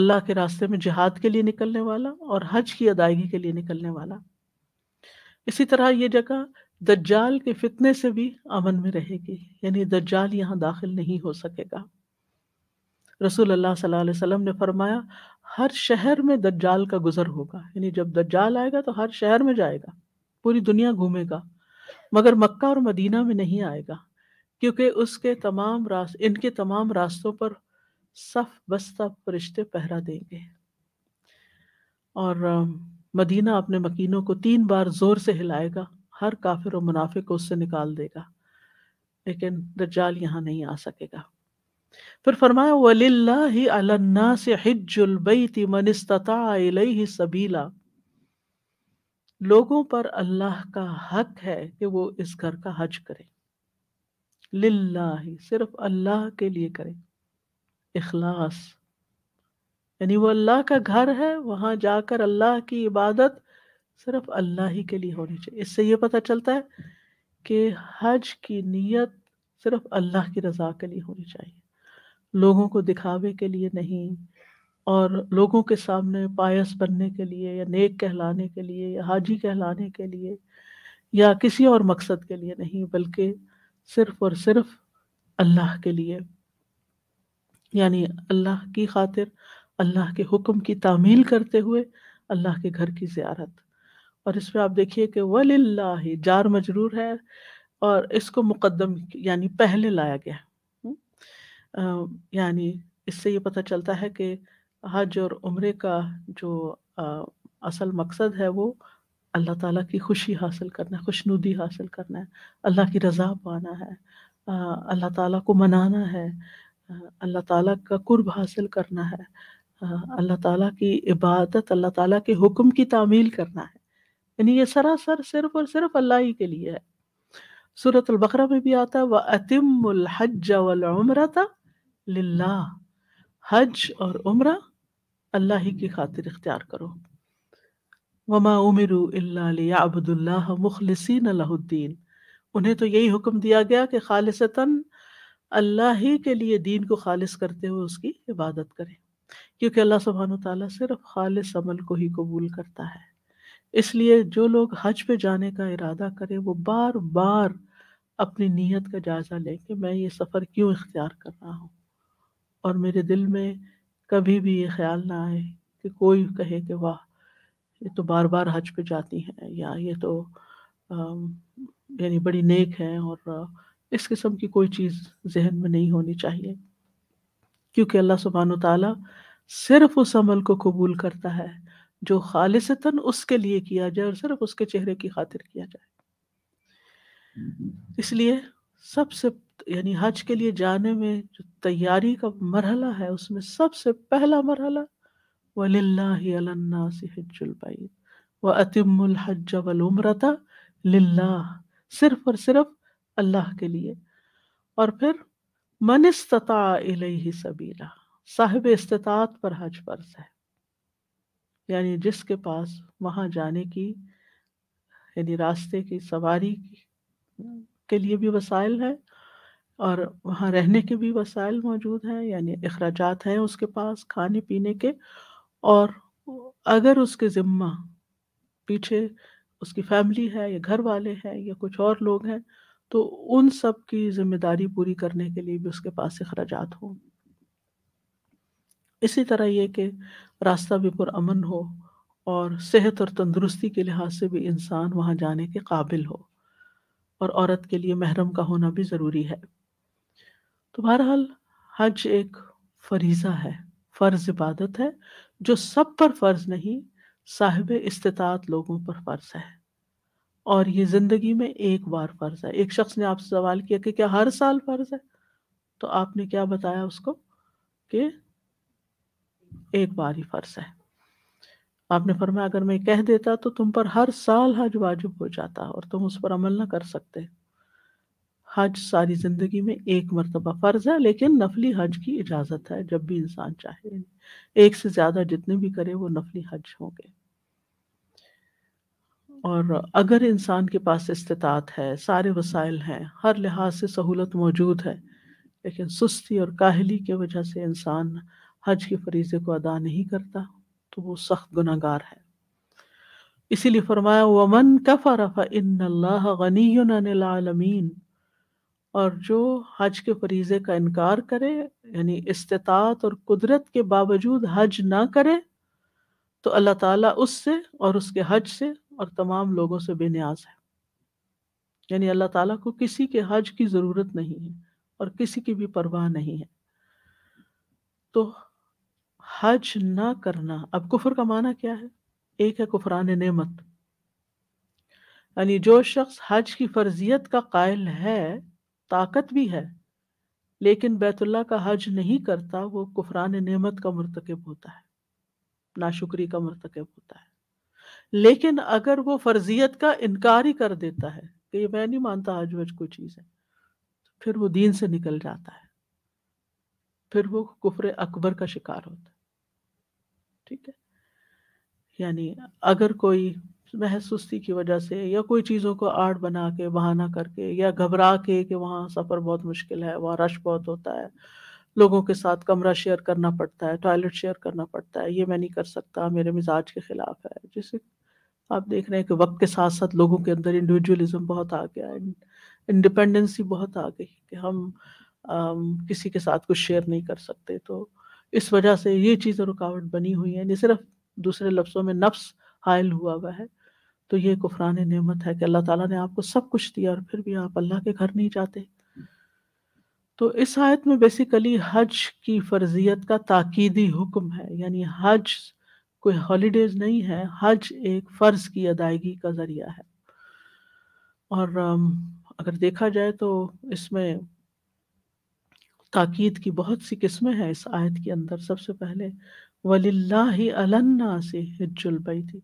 अल्लाह के रास्ते में जिहाद के लिए निकलने वाला और हज की अदायगी के लिए निकलने वाला इसी तरह ये जगह दज्जाल के फितने से भी अमन में रहेगी यानी दज्जाल यहाँ दाखिल नहीं हो सकेगा रसूल अल्लाह सल्लल्लाहु अलैहि वसल्लम ने फरमाया हर शहर में दज्जाल का गुजर होगा यानी जब दज्जाल आएगा तो हर शहर में जाएगा पूरी दुनिया घूमेगा मगर मक्का और मदीना में नहीं आएगा क्योंकि उसके तमाम रास्त इनके तमाम रास्तों पर सफ बस्ता फरिश्ते पहरा देंगे और मदीना अपने मकीनों को तीन बार जोर से हिलाएगा हर काफिर और मुनाफे को उससे निकाल देगा लेकिन दज्जाल यहाँ नहीं आ सकेगा फिर फरमाया वलिल्ला से हिजुलबई मनस्तः सबीला लोगों पर अल्लाह का हक है कि वो इस घर का हज करें लाही सिर्फ अल्लाह के लिए करें इखलास यानी वो अल्लाह का घर है वहां जाकर अल्लाह की इबादत सिर्फ अल्लाह ही के लिए होनी चाहिए इससे ये पता चलता है कि हज की नीयत सिर्फ अल्लाह की रजा के लिए होनी चाहिए लोगों को दिखावे के लिए नहीं और लोगों के सामने पायस बनने के लिए या नेक कहलाने के लिए या हाजी कहलाने के लिए या किसी और मकसद के लिए नहीं बल्कि सिर्फ और सिर्फ अल्लाह के लिए यानी अल्लाह की खातिर अल्लाह के हुक्म की तामील करते हुए अल्लाह के घर की ज्यारत और इसमें आप देखिए कि वल्ला जार मजरूर है और इसको मुकदम यानी पहले लाया गया है यानी इससे ये पता चलता है कि हज और उम्र का जो आ, असल मकसद है वो अल्लाह ताला की खुशी हासिल करना है खुशनुदी हासिल करना है अल्लाह की रज़ा पाना है अल्लाह ताला को मनाना है अल्लाह ताला का कुर्ब हासिल करना है अल्लाह ताला की इबादत अल्लाह ताला के हुक्म की तामील करना है यानी ये सरासर सिर्फ और सिर्फ अल्लाह ही के लिए है सूरत बकरा में भी आता है व अतिमुल हज वमरता लिल्ला हज और उम्र अल्लाह ही की खातिर इख्तियार करो वमा उमिरू अल्लाबुल्लाह मुखलसिन अलाउद्दीन उन्हें तो यही हुक्म दिया गया कि खालसतन अल्लाह ही के लिए दीन को खालिस करते हुए उसकी इबादत करें क्योंकि अल्लाह सुबहान ताली सिर्फ खालिस अमल को ही कबूल करता है इसलिए जो लोग हज पे जाने का इरादा करें वो बार बार अपनी नीयत का जायज़ा लें कि मैं ये सफ़र क्यों इख्तियार कर रहा हूँ और मेरे दिल में कभी भी ये ख्याल ना आए कि कोई कहे कि वाह ये तो बार बार हज पे जाती हैं या ये तो यानी बड़ी नेक हैं और इस किस्म की कोई चीज़ जहन में नहीं होनी चाहिए क्योंकि अल्लाह सुबहान ताला सिर्फ उस अमल को कबूल करता है जो खालिशतन उसके लिए किया जाए और सिर्फ उसके चेहरे की खातिर किया जाए हम्म। इसलिए सबसे यानी हज के लिए जाने में जो तैयारी का मरहला है उसमें सबसे पहला मरहला वलिल्लाजी व अतिमुल हज वलुमरता लिल्लाह सिर्फ और सिर्फ अल्लाह के लिए और फिर मन इस्तता इलही सबीला साहिब इस्तात पर हज फर्ज है यानी जिसके पास वहाँ जाने की यानी रास्ते की सवारी के लिए भी वसाइल है और वहाँ रहने के भी वसाइल मौजूद हैं यानी अखराज हैं उसके पास खाने पीने के और अगर उसके ज़िम्मा पीछे उसकी फैमिली है या घर वाले हैं या कुछ और लोग हैं तो उन सब की जिम्मेदारी पूरी करने के लिए भी उसके पास अखराज हों इसी तरह ये कि रास्ता भी पुरअमन हो और सेहत और तंदुरुस्ती के लिहाज से भी इंसान वहाँ जाने के काबिल हो और औरत के लिए महरम का होना भी ज़रूरी है तो बहरहाल हज एक फरीज़ा है फ़र्ज़ इबादत है जो सब पर फर्ज नहीं साहिब इस्तात लोगों पर फर्ज है और ये जिंदगी में एक बार फर्ज है एक शख्स ने आपसे सवाल किया कि क्या हर साल फर्ज है तो आपने क्या बताया उसको कि एक बार ही फर्ज है आपने फरमाया अगर मैं कह देता तो तुम पर हर साल हज वाजिब हो जाता और तुम उस पर अमल ना कर सकते हज सारी ज़िंदगी में एक मरतबा फ़र्ज है लेकिन नफली हज की इजाज़त है जब भी इंसान चाहे एक से ज़्यादा जितने भी करे वो नफली हज होंगे और अगर इंसान के पास इस्तात है सारे वसाइल हैं हर लिहाज से सहूलत मौजूद है लेकिन सुस्ती और काहली की वजह से इंसान हज के फरीज़े को अदा नहीं करता तो वो सख्त गुनागार है इसीलिए फरमाया वमन कफ़ा रफा इन गनी और जो हज के फरीजे का इनकार करे यानी इस्तात और कुदरत के बावजूद हज ना करे तो अल्लाह ताला उससे और उसके हज से और तमाम लोगों से बेनियाज है यानी अल्लाह ताला को किसी के हज की ज़रूरत नहीं है और किसी की भी परवाह नहीं है तो हज ना करना अब कुफर का माना क्या है एक है कुफरान नमत यानी जो शख्स हज की फर्जियत का कायल है ताकत भी है लेकिन बैतुल्ला का हज नहीं करता वो कुफरान नेमत का मरतकब होता है नाशुक्री का मरतकब होता है लेकिन अगर वो फर्जियत का इनकार ही कर देता है कि मैं नहीं मानता हज वज कोई चीज़ है तो फिर वो दीन से निकल जाता है फिर वो कुफर अकबर का शिकार होता है ठीक है यानी अगर कोई महज सुस्ती की वजह से या कोई चीज़ों को आर्ट बना के बहाना करके या घबरा के कि वहाँ सफ़र बहुत मुश्किल है वहाँ रश बहुत होता है लोगों के साथ कमरा शेयर करना पड़ता है टॉयलेट शेयर करना पड़ता है ये मैं नहीं कर सकता मेरे मिजाज के ख़िलाफ़ है जैसे आप देख रहे हैं कि वक्त के साथ साथ लोगों के अंदर इंडिविजुअलिज्म बहुत आ गया इंडिपेंडेंसी बहुत आ गई कि हम आम, किसी के साथ कुछ शेयर नहीं कर सकते तो इस वजह से ये चीज़ें रुकावट बनी हुई है ये सिर्फ दूसरे लफ्ज़ों में नफ्स हायल हुआ हुआ है तो ये कुफरान नेमत है कि अल्लाह ताला ने आपको सब कुछ दिया और फिर भी आप अल्लाह के घर नहीं जाते तो इस आयत में बेसिकली हज की फर्जियत का ताकीदी हुक्म है यानी हज कोई हॉलीडेज नहीं है हज एक फ़र्ज की अदायगी का ज़रिया है और अगर देखा जाए तो इसमें ताकीद की बहुत सी किस्में हैं इस आयत के अंदर सबसे पहले वलिल्लाहि अलन्ना से हिजुलबई थी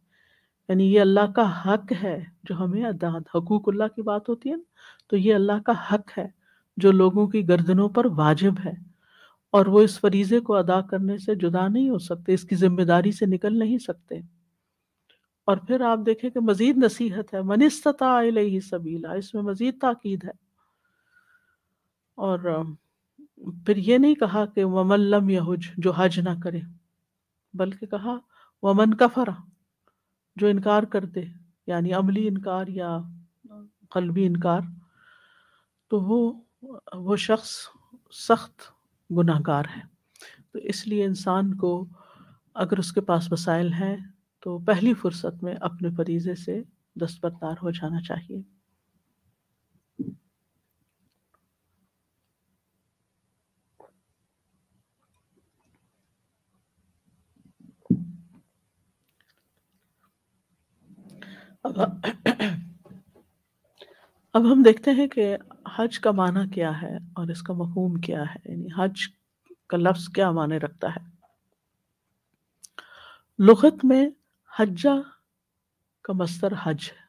यानी ये अल्लाह का हक है जो हमें अदा हकूकुल्ला की बात होती है तो ये अल्लाह का हक है जो लोगों की गर्दनों पर वाजिब है और वो इस फरीज़े को अदा करने से जुदा नहीं हो सकते इसकी जिम्मेदारी से निकल नहीं सकते और फिर आप देखें कि मजीद नसीहत है मनिस्तता ही सबीला इसमें मजीद ताकीद है और फिर ये नहीं कहा कि वमल्लम यहुज जो हज ना करे बल्कि कहा वमन कफरा जो इनकार करते यानी अमली इनकार या कलबी इनकार तो वो वो शख्स सख्त गुनाहगार है तो इसलिए इंसान को अगर उसके पास वसाइल हैं तो पहली फुर्सत में अपने फरीज़े से दस्तबरदार हो जाना चाहिए अब अब हम देखते हैं कि हज का माना क्या है और इसका मफहूम क्या है यानी हज का लफ्ज़ क्या माने रखता है लुगत में हज्जा का मस्तर हज है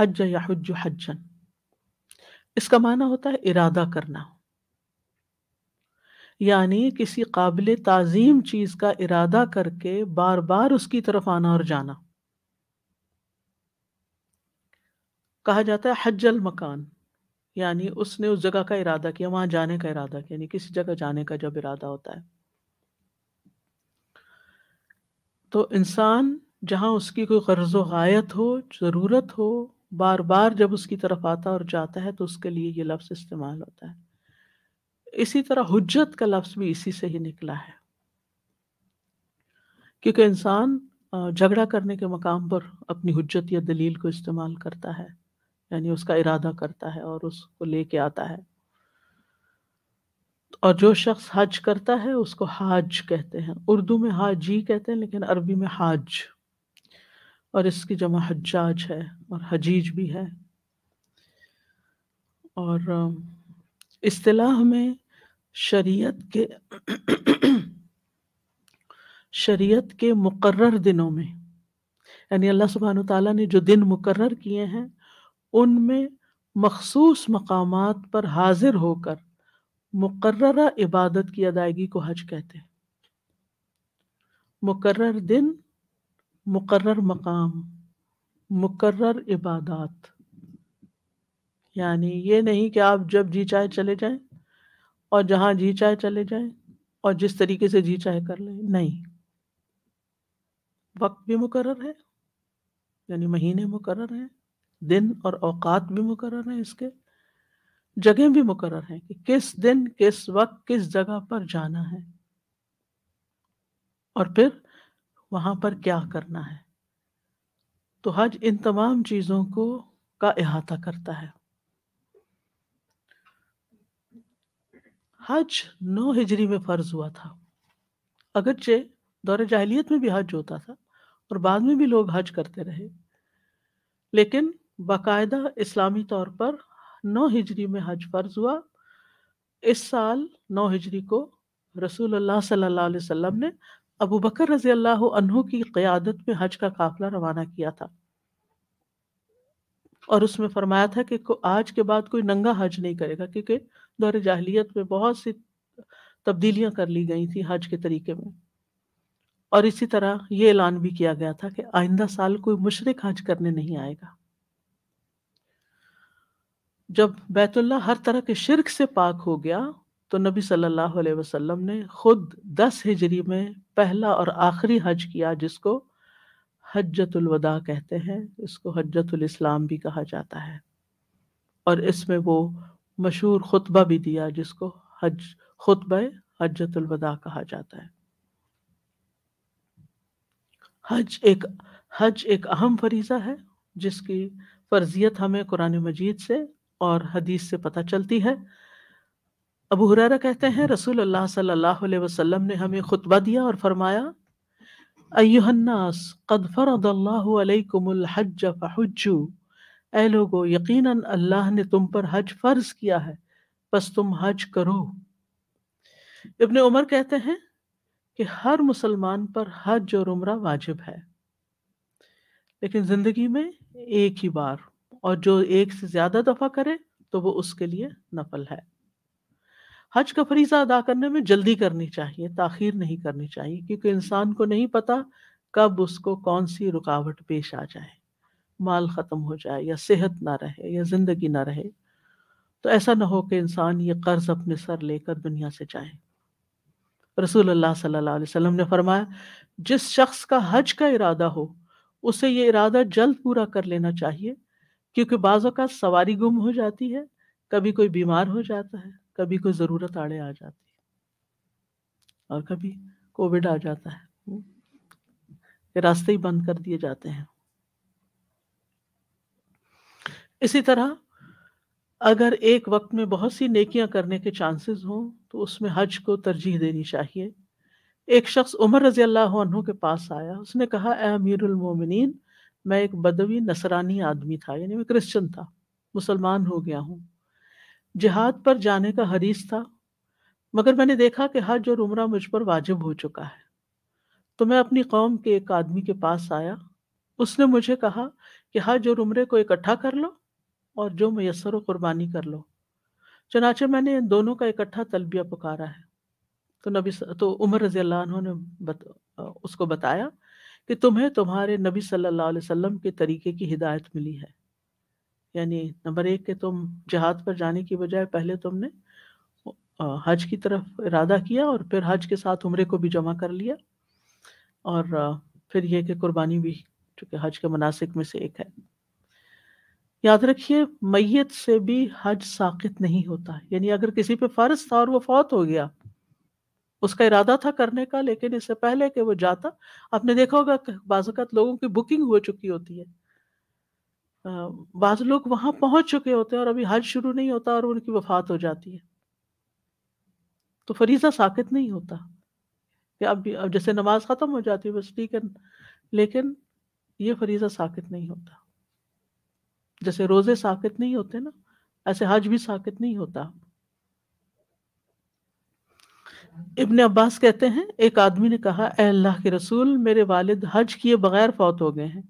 हज या हज हजन इसका माना होता है इरादा करना यानी किसी काबिल तज़ीम चीज़ का इरादा करके बार बार उसकी तरफ आना और जाना कहा जाता है हजल मकान यानी उसने उस जगह का इरादा किया वहां जाने का इरादा किया यानी किसी जगह जाने का जब इरादा होता है तो इंसान जहां उसकी कोई गर्ज़ वायत हो ज़रूरत हो बार बार जब उसकी तरफ आता और जाता है तो उसके लिए ये लफ्ज़ इस्तेमाल होता है इसी तरह हजत का लफ्ज़ भी इसी से ही निकला है क्योंकि इंसान झगड़ा करने के मकाम पर अपनी हजत या दलील को इस्तेमाल करता है यानी उसका इरादा करता है और उसको लेके आता है और जो शख्स हज करता है उसको हाज कहते हैं उर्दू में हाजी कहते हैं लेकिन अरबी में हाज और इसकी जमा हजाज है और हजीज भी है और इस्तेलाह में शरीयत के शरीयत के मुकर्रर दिनों में यानी अल्लाह सुबहान ताला ने जो दिन मुकर्र किए हैं उनमें मखसूस मकामात पर हाजिर होकर मुकर्र इबादत की अदायगी को हज कहते हैं मुकर्र दिन मुकर्र मकाम मुकर्र इबादत यानी ये नहीं कि आप जब जी चाहे चले जाए और जहाँ जी चाहे चले जाए और जिस तरीके से जी चाहे कर लें नहीं वक्त भी मुकर्र है यानी महीने मुकर्र हैं दिन और औकात भी मुकर है इसके जगह भी मुकर है कि किस दिन किस वक्त किस जगह पर जाना है और फिर वहां पर क्या करना है तो हज इन तमाम चीजों को का अहाता करता है हज नौ हिजरी में फर्ज हुआ था अगरचे दौरे जाहलीत में भी हज होता था और बाद में भी लोग हज करते रहे लेकिन बाकायदा इस्लामी तौर पर नौ हिजरी में हज फर्ज हुआ इस साल नौ हिजरी को रसूल अल्लाह सल्लल्लाहु अलैहि वसल्लम ने अबू बकर रजी अल्लाह अनहु की क़यादत में हज का काफिला रवाना किया था और उसमें फरमाया था कि आज के बाद कोई नंगा हज नहीं करेगा क्योंकि दौर जाहलीत में बहुत सी तब्दीलियां कर ली गई थी हज के तरीके में और इसी तरह ये ऐलान भी किया गया था कि आइंदा साल कोई मुशरक हज करने नहीं आएगा जब बैतुल्ला हर तरह के शिरक से पाक हो गया तो नबी सल्लल्लाहु अलैहि वसल्लम ने खुद दस हिजरी में पहला और आखिरी हज किया जिसको हजतुलवदा कहते हैं इसको हजतुल इस्लाम भी कहा जाता है और इसमें वो मशहूर खुतबा भी दिया जिसको हज खुतब हजतुलवदा कहा जाता है हज एक हज एक अहम फरीज़ा है जिसकी फर्जियत हमें कुरान मजीद से और हदीस से पता चलती है अबू हुररा कहते हैं हम्म। रसूल अल्लाह सल्लल्लाहु अलैहि वसल्लम ने हमें खुतबा दिया और फरमाया अयुहन्नास कद फ़रदल्लाहुअलैकुमुलहज फ़हुज्जू ऐ लोगो यकीनन अल्लाह ने तुम पर हज फ़र्ज किया है बस तुम हज करो इब्ने उमर कहते हैं कि हर मुसलमान पर हज और उम्र वाजिब है लेकिन ज़िंदगी में एक ही बार और जो एक से ज्यादा दफा करे तो वो उसके लिए नफल है हज का फरीजा अदा करने में जल्दी करनी चाहिए ताखिर नहीं करनी चाहिए क्योंकि इंसान को नहीं पता कब उसको कौन सी रुकावट पेश आ जाए माल ख़त्म हो जाए या सेहत ना रहे या ज़िंदगी ना रहे तो ऐसा ना हो कि इंसान ये कर्ज अपने सर लेकर दुनिया से जाए रसूल अल्लाह सल्लल्लाहु अलैहि वसल्लम ने फरमाया जिस शख्स का हज का इरादा हो उसे ये इरादा जल्द पूरा कर लेना चाहिए क्योंकि बाज़ों का सवारी गुम हो जाती है कभी कोई बीमार हो जाता है कभी कोई ज़रूरत आड़े आ जाती है और कभी कोविड आ जाता है रास्ते ही बंद कर दिए जाते हैं इसी तरह अगर एक वक्त में बहुत सी नेकियां करने के चांसेस हों तो उसमें हज को तरजीह देनी चाहिए एक शख्स उमर रजी अल्लाह के पास आया उसने कहा अमीरुल मोमिनीन मैं एक बदवी नसरानी आदमी था यानी मैं क्रिश्चियन था मुसलमान हो गया हूँ जिहाद पर जाने का हरीस था मगर मैंने देखा कि हज और उम्र मुझ पर वाजिब हो चुका है तो मैं अपनी कौम के एक आदमी के पास आया उसने मुझे कहा कि हज और उम्र को इकट्ठा कर लो और जो मैसर कुर्बानी कर लो चनाचे मैंने इन दोनों का इकट्ठा तलबिया पुकारा है तो नबी तो उमर रजी अल्लाह उन्होंने बत, उसको बताया कि तुम्हें तुम्हारे नबी सल्लल्लाहु अलैहि वसल्लम के तरीके की हिदायत मिली है यानी नंबर एक के तुम जहाद पर जाने की बजाय पहले तुमने हज की तरफ इरादा किया और फिर हज के साथ उम्र को भी जमा कर लिया और फिर यह कि कुर्बानी भी चूँकि हज के मुनासिक में से एक है याद रखिए मैयत से भी हज साकित नहीं होता यानी अगर किसी पे फर्ज था और वो फौत हो गया उसका इरादा था करने का लेकिन इससे पहले कि वो जाता आपने देखा होगा बाज़ात लोगों की बुकिंग हो चुकी होती है बाज़ लोग वहां पहुंच चुके होते हैं और अभी हज शुरू नहीं होता और उनकी वफात हो जाती है तो फरीज़ा साकित नहीं होता कि अब अब जैसे नमाज ख़त्म हो जाती है बस ठीक है लेकिन ये फरीज़ा साकित नहीं होता जैसे रोज़े साकित नहीं होते ना ऐसे हज भी साकित नहीं होता इबन अब्बास कहते हैं एक आदमी ने कहा अल्लाह के रसूल मेरे वालिद हज किए बगैर फौत हो गए हैं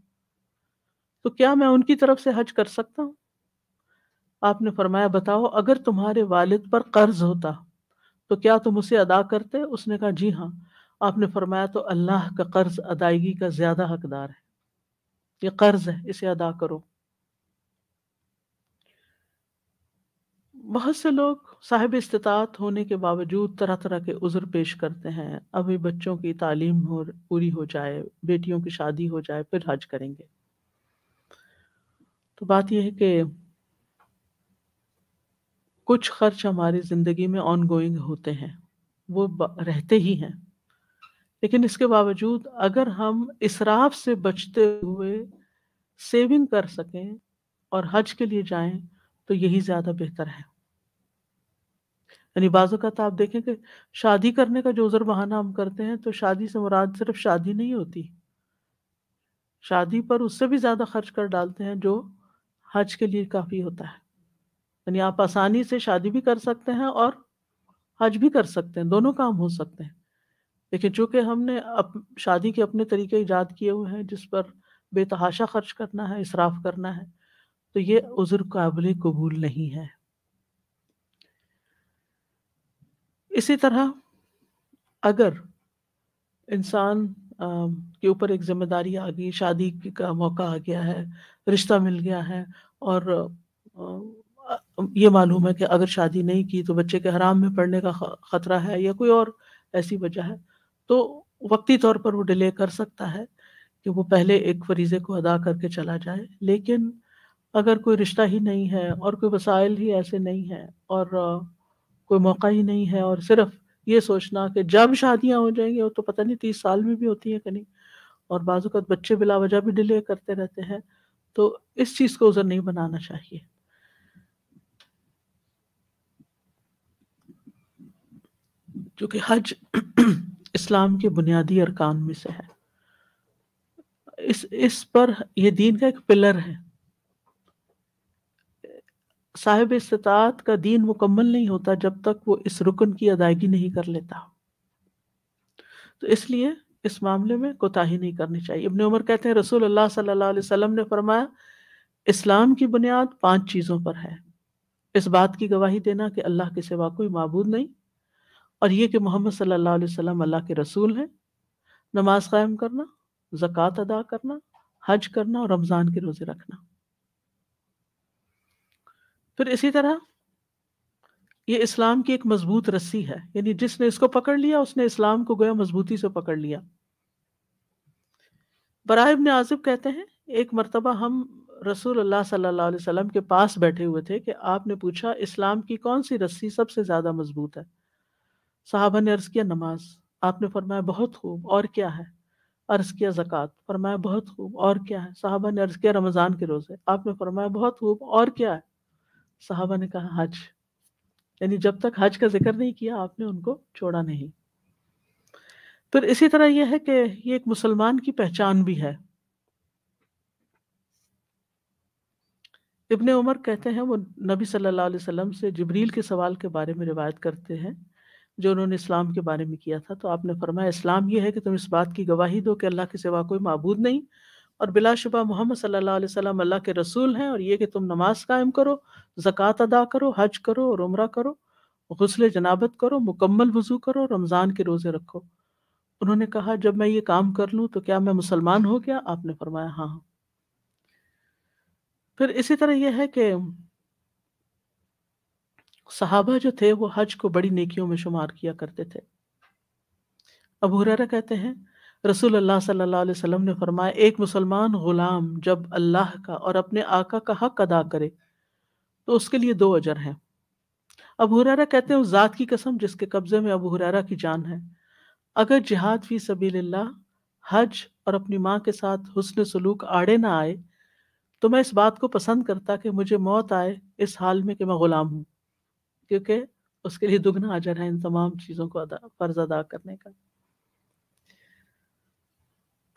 तो क्या मैं उनकी तरफ से हज कर सकता हूँ आपने फरमाया बताओ अगर तुम्हारे वालिद पर कर्ज होता तो क्या तुम उसे अदा करते उसने कहा जी हाँ आपने फरमाया तो अल्लाह का कर्ज अदायगी का ज्यादा हकदार है ये कर्ज है इसे अदा करो बहुत से लोग साहिब इस्तात होने के बावजूद तरह तरह के उज़र पेश करते हैं अभी बच्चों की तालीम हो पूरी हो जाए बेटियों की शादी हो जाए फिर हज करेंगे तो बात यह है कि कुछ खर्च हमारी ज़िंदगी में ऑन गोइंग होते हैं वो रहते ही हैं लेकिन इसके बावजूद अगर हम इसराफ से बचते हुए सेविंग कर सकें और हज के लिए जाएं तो यही ज़्यादा बेहतर है यानी बाज़त तो आप देखें कि शादी करने का जो उज़र बहाना हम करते हैं तो शादी से मुराद सिर्फ शादी नहीं होती शादी पर उससे भी ज़्यादा खर्च कर डालते हैं जो हज के लिए काफ़ी होता है यानी आप आसानी से शादी भी कर सकते हैं और हज भी कर सकते हैं दोनों काम हो सकते हैं लेकिन चूंकि हमने अप, शादी के अपने तरीके ईजाद किए हुए हैं जिस पर बेतहाशा खर्च करना है इसराफ करना है तो ये उज़र काबिल कबूल नहीं है इसी तरह अगर इंसान के ऊपर एक जिम्मेदारी आ गई शादी का मौका आ गया है रिश्ता मिल गया है और ये मालूम है कि अगर शादी नहीं की तो बच्चे के हराम में पड़ने का ख़तरा है या कोई और ऐसी वजह है तो वक्ती तौर पर वो डिले कर सकता है कि वो पहले एक फरीज़े को अदा करके चला जाए लेकिन अगर कोई रिश्ता ही नहीं है और कोई वसाइल ही ऐसे नहीं हैं और कोई मौका ही नहीं है और सिर्फ ये सोचना कि जब शादियां हो जाएंगी वो तो पता नहीं तीस साल में भी होती हैं कहीं और बाजूकत बच्चे बिलावजह भी डिले करते रहते हैं तो इस चीज़ को उजर नहीं बनाना चाहिए जो कि हज इस्लाम के बुनियादी अरकान में से है इस इस पर यह दीन का एक पिलर है साहिब इस्तात का दीन मुकम्मल नहीं होता जब तक वो इस रुकन की अदायगी नहीं कर लेता तो इसलिए इस मामले में कोताही नहीं करनी चाहिए इब्ने उमर कहते हैं रसूल अल्लाह सल्लल्लाहु अलैहि वसल्लम ने फरमाया इस्लाम की बुनियाद पांच चीज़ों पर है इस बात की गवाही देना कि अल्लाह के सिवा कोई मबूद नहीं और ये कि मोहम्मद सल्लल्लाहु अलैहि वसल्लम अल्लाह के रसूल हैं नमाज कायम करना जक़ात अदा करना हज करना और रमज़ान के रोज़े रखना फिर इसी तरह ये इस्लाम की एक मजबूत रस्सी है यानी जिसने इसको पकड़ लिया उसने इस्लाम को गोया मजबूती से पकड़ लिया बराब ने आजिब कहते हैं एक मरतबा हम रसूल अल्लाह सल्लल्लाहु अलैहि वसल्लम के पास बैठे हुए थे कि आपने पूछा इस्लाम की कौन सी रस्सी सबसे ज़्यादा मजबूत है साहबा ने अर्ज़ किया नमाज आपने फरमाया बहुत खूब और क्या है अर्ज़ किया जक़ात फरमाया बहुत खूब और क्या है साहबा ने अर्ज़ किया रमज़ान के रोज़े आपने फरमाया बहुत खूब और क्या है साहबा ने कहा हज यानी जब तक हज का जिक्र नहीं किया आपने उनको छोड़ा नहीं फिर इसी तरह यह है कि ये एक मुसलमान की पहचान भी है इबन उमर कहते हैं वो नबी सल्लल्लाहु अलैहि वसल्लम से जबरील के सवाल के बारे में रिवायत करते हैं जो उन्होंने इस्लाम के बारे में किया था तो आपने फरमाया इस्लाम यह है कि तुम इस बात की गवाही दो कि अल्लाह के सिवा कोई मबूद नहीं और बिलाशुबा मोहम्मद सल्लल्लाहु अलैहि वसल्लम अल्लाह के रसूल हैं और ये कि तुम नमाज कायम करो ज़क़़त अदा करो हज करो और उम्र करो गसल जनाबत करो मुकम्मल वजू करो रमज़ान के रोज़े रखो उन्होंने कहा जब मैं ये काम कर लूँ तो क्या मैं मुसलमान हो गया आपने फरमाया हाँ हाँ फिर इसी तरह यह है कि सहाबा जो थे वो हज को बड़ी नेकियों में शुमार किया करते थे अब हुररा कहते हैं रसूल अल्लाह सल्लल्लाहु अलैहि वसल्लम ने फरमाया एक मुसलमान ग़ुलाम जब अल्लाह का और अपने आका का हक अदा करे तो उसके लिए दो अजर हैं अब हुरारा कहते हैं उस ज़ात की कसम जिसके कब्ज़े में अब हुरारा की जान है अगर जिहाद फी सबील्ला हज और अपनी माँ के साथ हुसन सलूक आड़े ना आए तो मैं इस बात को पसंद करता कि मुझे मौत आए इस हाल में कि मैं ग़ुलाम हूँ क्योंकि उसके लिए दुगना अजर है इन तमाम चीज़ों को अदा फर्ज अदा करने का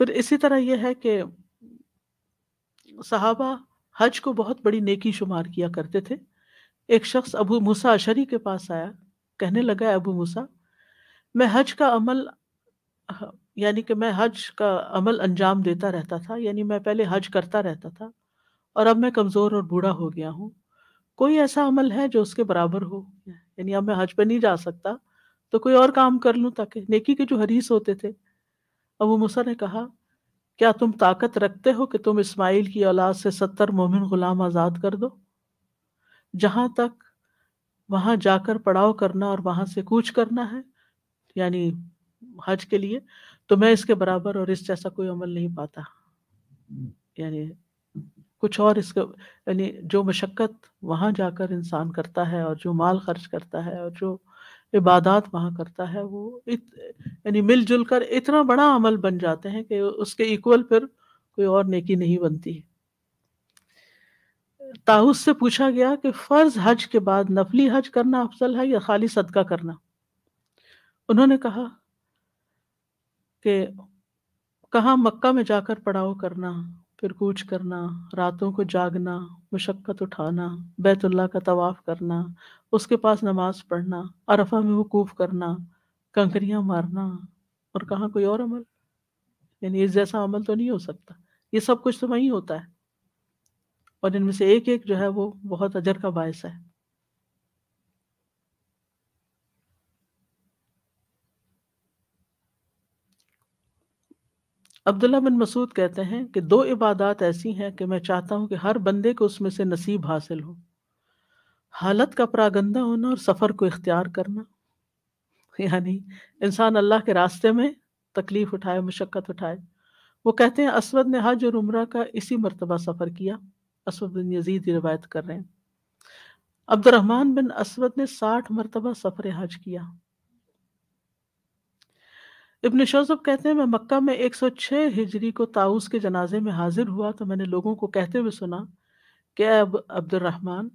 फिर इसी तरह यह है कि सहाबा हज को बहुत बड़ी नेकी शुमार किया करते थे एक शख्स अबू मूसा अशरी के पास आया कहने लगा अबू मूसा मैं हज का अमल यानी कि मैं हज का अमल अंजाम देता रहता था यानी मैं पहले हज करता रहता था और अब मैं कमज़ोर और बूढ़ा हो गया हूँ कोई ऐसा अमल है जो उसके बराबर हो यानी अब मैं हज पर नहीं जा सकता तो कोई और काम कर लूँ ताकि नेकी के जो हरीस होते थे अबू मूसा ने कहा क्या तुम ताकत रखते हो कि तुम इस्माइल की औलाद से सत्तर मोमिन गुलाम आज़ाद कर दो जहाँ तक वहाँ जाकर पड़ाव करना और वहाँ से कूच करना है यानी हज के लिए तो मैं इसके बराबर और इस जैसा कोई अमल नहीं पाता यानी कुछ और इसको यानी जो मशक्क़त वहाँ जाकर इंसान करता है और जो माल खर्च करता है और जो इबादत वहाँ करता है वो यानी मिलजुल कर इतना बड़ा अमल बन जाते हैं कि उसके इक्वल फिर कोई और नेकी नहीं बनती है ताउस से पूछा गया कि फ़र्ज हज के बाद नफली हज करना अफजल है या खाली सदका करना उन्होंने कहा कि कहा मक्का में जाकर पड़ाव करना फिर कूच करना रातों को जागना मशक्क़त उठाना बैतुल्ला का तवाफ़ करना उसके पास नमाज पढ़ना अरफा में वकूफ़ करना कंकरियाँ मारना और कहाँ कोई और अमल यानी इस जैसा अमल तो नहीं हो सकता ये सब कुछ तो वहीं होता है और इनमें से एक एक जो है वो बहुत अजर का बायस है अब्दुल्ला बिन मसूद कहते हैं कि दो इबादत ऐसी हैं कि मैं चाहता हूं कि हर बंदे को उसमें से नसीब हासिल हो हालत का प्रागंदा होना और सफ़र को इख्तियार करना यानी इंसान अल्लाह के रास्ते में तकलीफ़ उठाए मशक्क़त उठाए वो कहते हैं असवद ने हज और उम्र का इसी मरतबा सफ़र किया असवद बिन यजीद रिवायत कर रहे हैं अब्दुलरहमान बिन असवद ने साठ मरतबा सफ़र हज किया इब्न शोजब कहते हैं मैं मक्का में 106 हिजरी को ताउस के जनाजे में हाजिर हुआ तो मैंने लोगों को कहते हुए सुना कि अब अब्दुलरहमान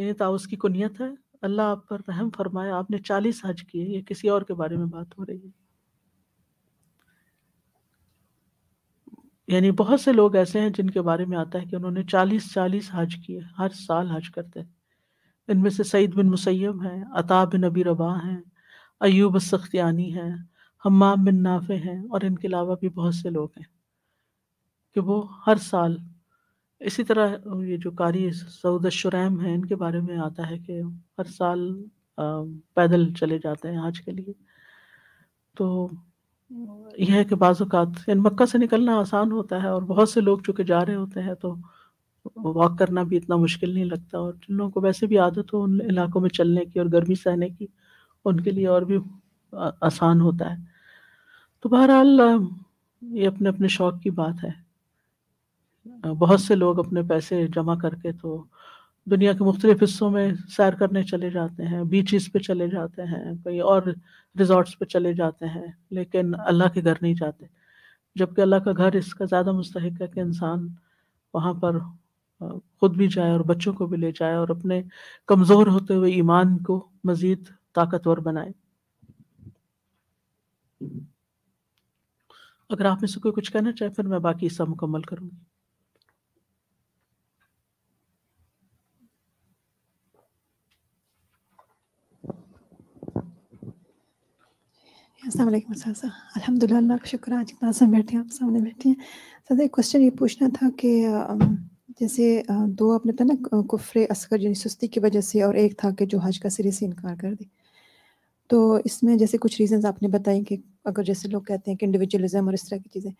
ये ताउस की कुनियत है अल्लाह आप पर रहम फरमाया आपने 40 हज किए ये किसी और के बारे में बात हो रही है यानी बहुत से लोग ऐसे हैं जिनके बारे में आता है कि उन्होंने 40 40 हज किए हर साल हज करते हैं इनमें से सईद बिन मुसैम हैं अता बिन अबी रबा हैं अयूब सख्तियानी हैं हमाम बिन नाफे हैं और इनके अलावा भी बहुत से लोग हैं कि वो हर साल इसी तरह ये जो कारी सऊद शुरैम है इनके बारे में आता है कि हर साल पैदल चले जाते हैं आज के लिए तो यह है कि बाज़ात यानी मक्का से निकलना आसान होता है और बहुत से लोग चूँकि जा रहे होते हैं तो वॉक करना भी इतना मुश्किल नहीं लगता और जिन लोगों को वैसे भी आदत हो उन इलाकों में चलने की और गर्मी सहने की उनके लिए और भी आसान होता है तो बहरहाल ये अपने अपने शौक की बात है बहुत से लोग अपने पैसे जमा करके तो दुनिया के मुख्तलिफ हिस्सों में सैर करने चले जाते हैं बीचेस पे चले जाते हैं कहीं और रिजॉर्ट्स पे चले जाते हैं लेकिन अल्लाह के घर नहीं जाते जबकि अल्लाह का घर इसका ज़्यादा मुस्तक है कि इंसान वहाँ पर ख़ुद भी जाए और बच्चों को भी ले जाए और अपने कमज़ोर होते हुए ईमान को मज़ीद ताकतवर बनाए अगर आप में से कोई कुछ कहना चाहे फिर मैं बाकी हिस्सा मुकम्मल करूंगी अल्लाम सर अलहमदिल्ला का शुक्र आज इतना समय बैठे हैं आप सामने बैठे हैं सर एक क्वेश्चन ये पूछना था कि जैसे दो आपने था ना कुफरे असगर यानी सुस्ती की वजह से और एक था कि जो हज का सिरे से इनकार कर दी तो इसमें जैसे कुछ रीजंस आपने बताए कि अगर जैसे लोग कहते हैं कि इंडिविजुअलिज्म और इस तरह की चीज़ें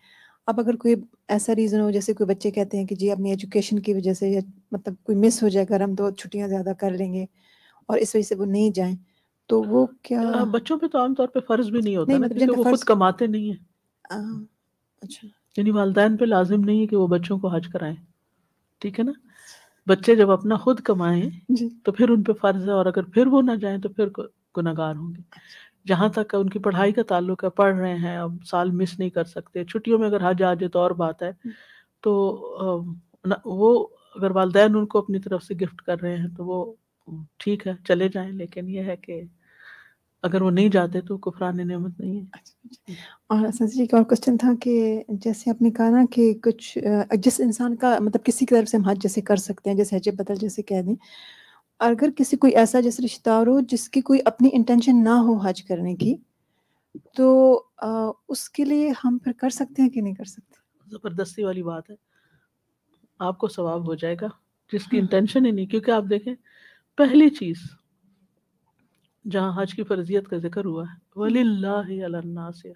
अब अगर कोई ऐसा रीज़न हो जैसे कोई बच्चे कहते हैं कि जी अपनी एजुकेशन की वजह से मतलब कोई मिस हो जाएगा हम तो छुट्टियाँ ज़्यादा कर लेंगे और इस वजह से वो नहीं जाएं तो वो क्या बच्चों पे तो आमतौर पे फर्ज भी नहीं होता नहीं, ना मतलब वो खुद कमाते नहीं है आ, अच्छा यानी वालदेन पे लाजिम नहीं है कि वो बच्चों को हज कराएं ठीक है ना बच्चे जब अपना खुद कमाएं तो फिर उन पे फर्ज है और अगर फिर वो ना जाएं तो फिर गुनागार होंगे अच्छा। जहाँ तक उनकी पढ़ाई का ताल्लुक है पढ़ रहे हैं अब साल मिस नहीं कर सकते छुट्टियों में अगर हज आ जाए तो और बात है हम्म। तो वो अगर वालदेन उनको अपनी तरफ से गिफ्ट कर रहे हैं तो वो ठीक है चले जाएं लेकिन ये है कि अगर वो नहीं जाते तो कुफरान नमत नहीं है अच्छा, और जी का और क्वेश्चन था कि जैसे आपने कहा ना कि कुछ जिस इंसान का मतलब किसी की तरफ से हम हज जैसे कर सकते हैं जैसे हजब बदल जैसे कह दें अगर किसी कोई ऐसा जैसे रिश्तेदार हो जिसकी कोई अपनी इंटेंशन ना हो हज करने की तो आ, उसके लिए हम फिर कर सकते हैं कि नहीं कर सकते ज़बरदस्ती वाली बात है आपको सवाब हो जाएगा जिसकी इंटेंशन हाँ। ही नहीं क्योंकि आप देखें पहली चीज़ जहाँ हज की फर्जियत का जिक्र हुआ है वली से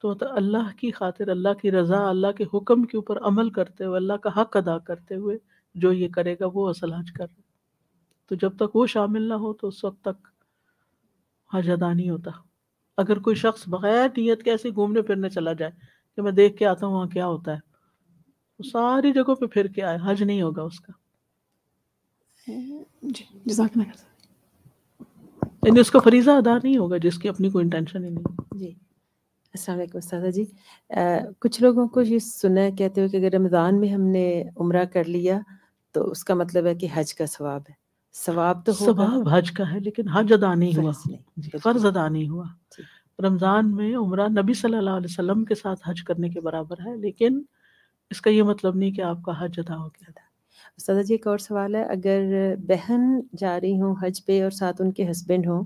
तो मतलब अल्लाह की खातिर अल्लाह की रज़ा अल्लाह के हुक्म के ऊपर अमल करते हुए अल्लाह का हक अदा करते हुए जो ये करेगा वो असल हज कर रहा है तो जब तक वो शामिल ना हो तो उस वक्त तक हज अदा नहीं होता अगर कोई शख्स बगैर नीयत के ऐसे घूमने फिरने चला जाए कि मैं देख के आता हूँ वहाँ क्या होता है तो सारी जगहों पे फिर के आए हज नहीं होगा उसका हम्म, यानी उसका फरीजा अदा नहीं होगा जिसकी अपनी कोई इंटेंशन ही नहीं जी सादा जी आ, कुछ लोगों को ये सुना है कहते हुए कि अगर रमज़ान में हमने उम्र कर लिया तो उसका मतलब है कि हज का सवाब है सवाब तो सवाब हज का है लेकिन हज अदा नहीं हुआ फर्ज अदा नहीं हुआ रमज़ान में उम्र नबी सल्लल्लाहु अलैहि वसल्लम के साथ हज करने के बराबर है लेकिन इसका ये मतलब नहीं कि आपका हज अदा हो गया था सदा जी एक और सवाल है अगर बहन जा रही हो हज पे और साथ उनके हस्बैंड हो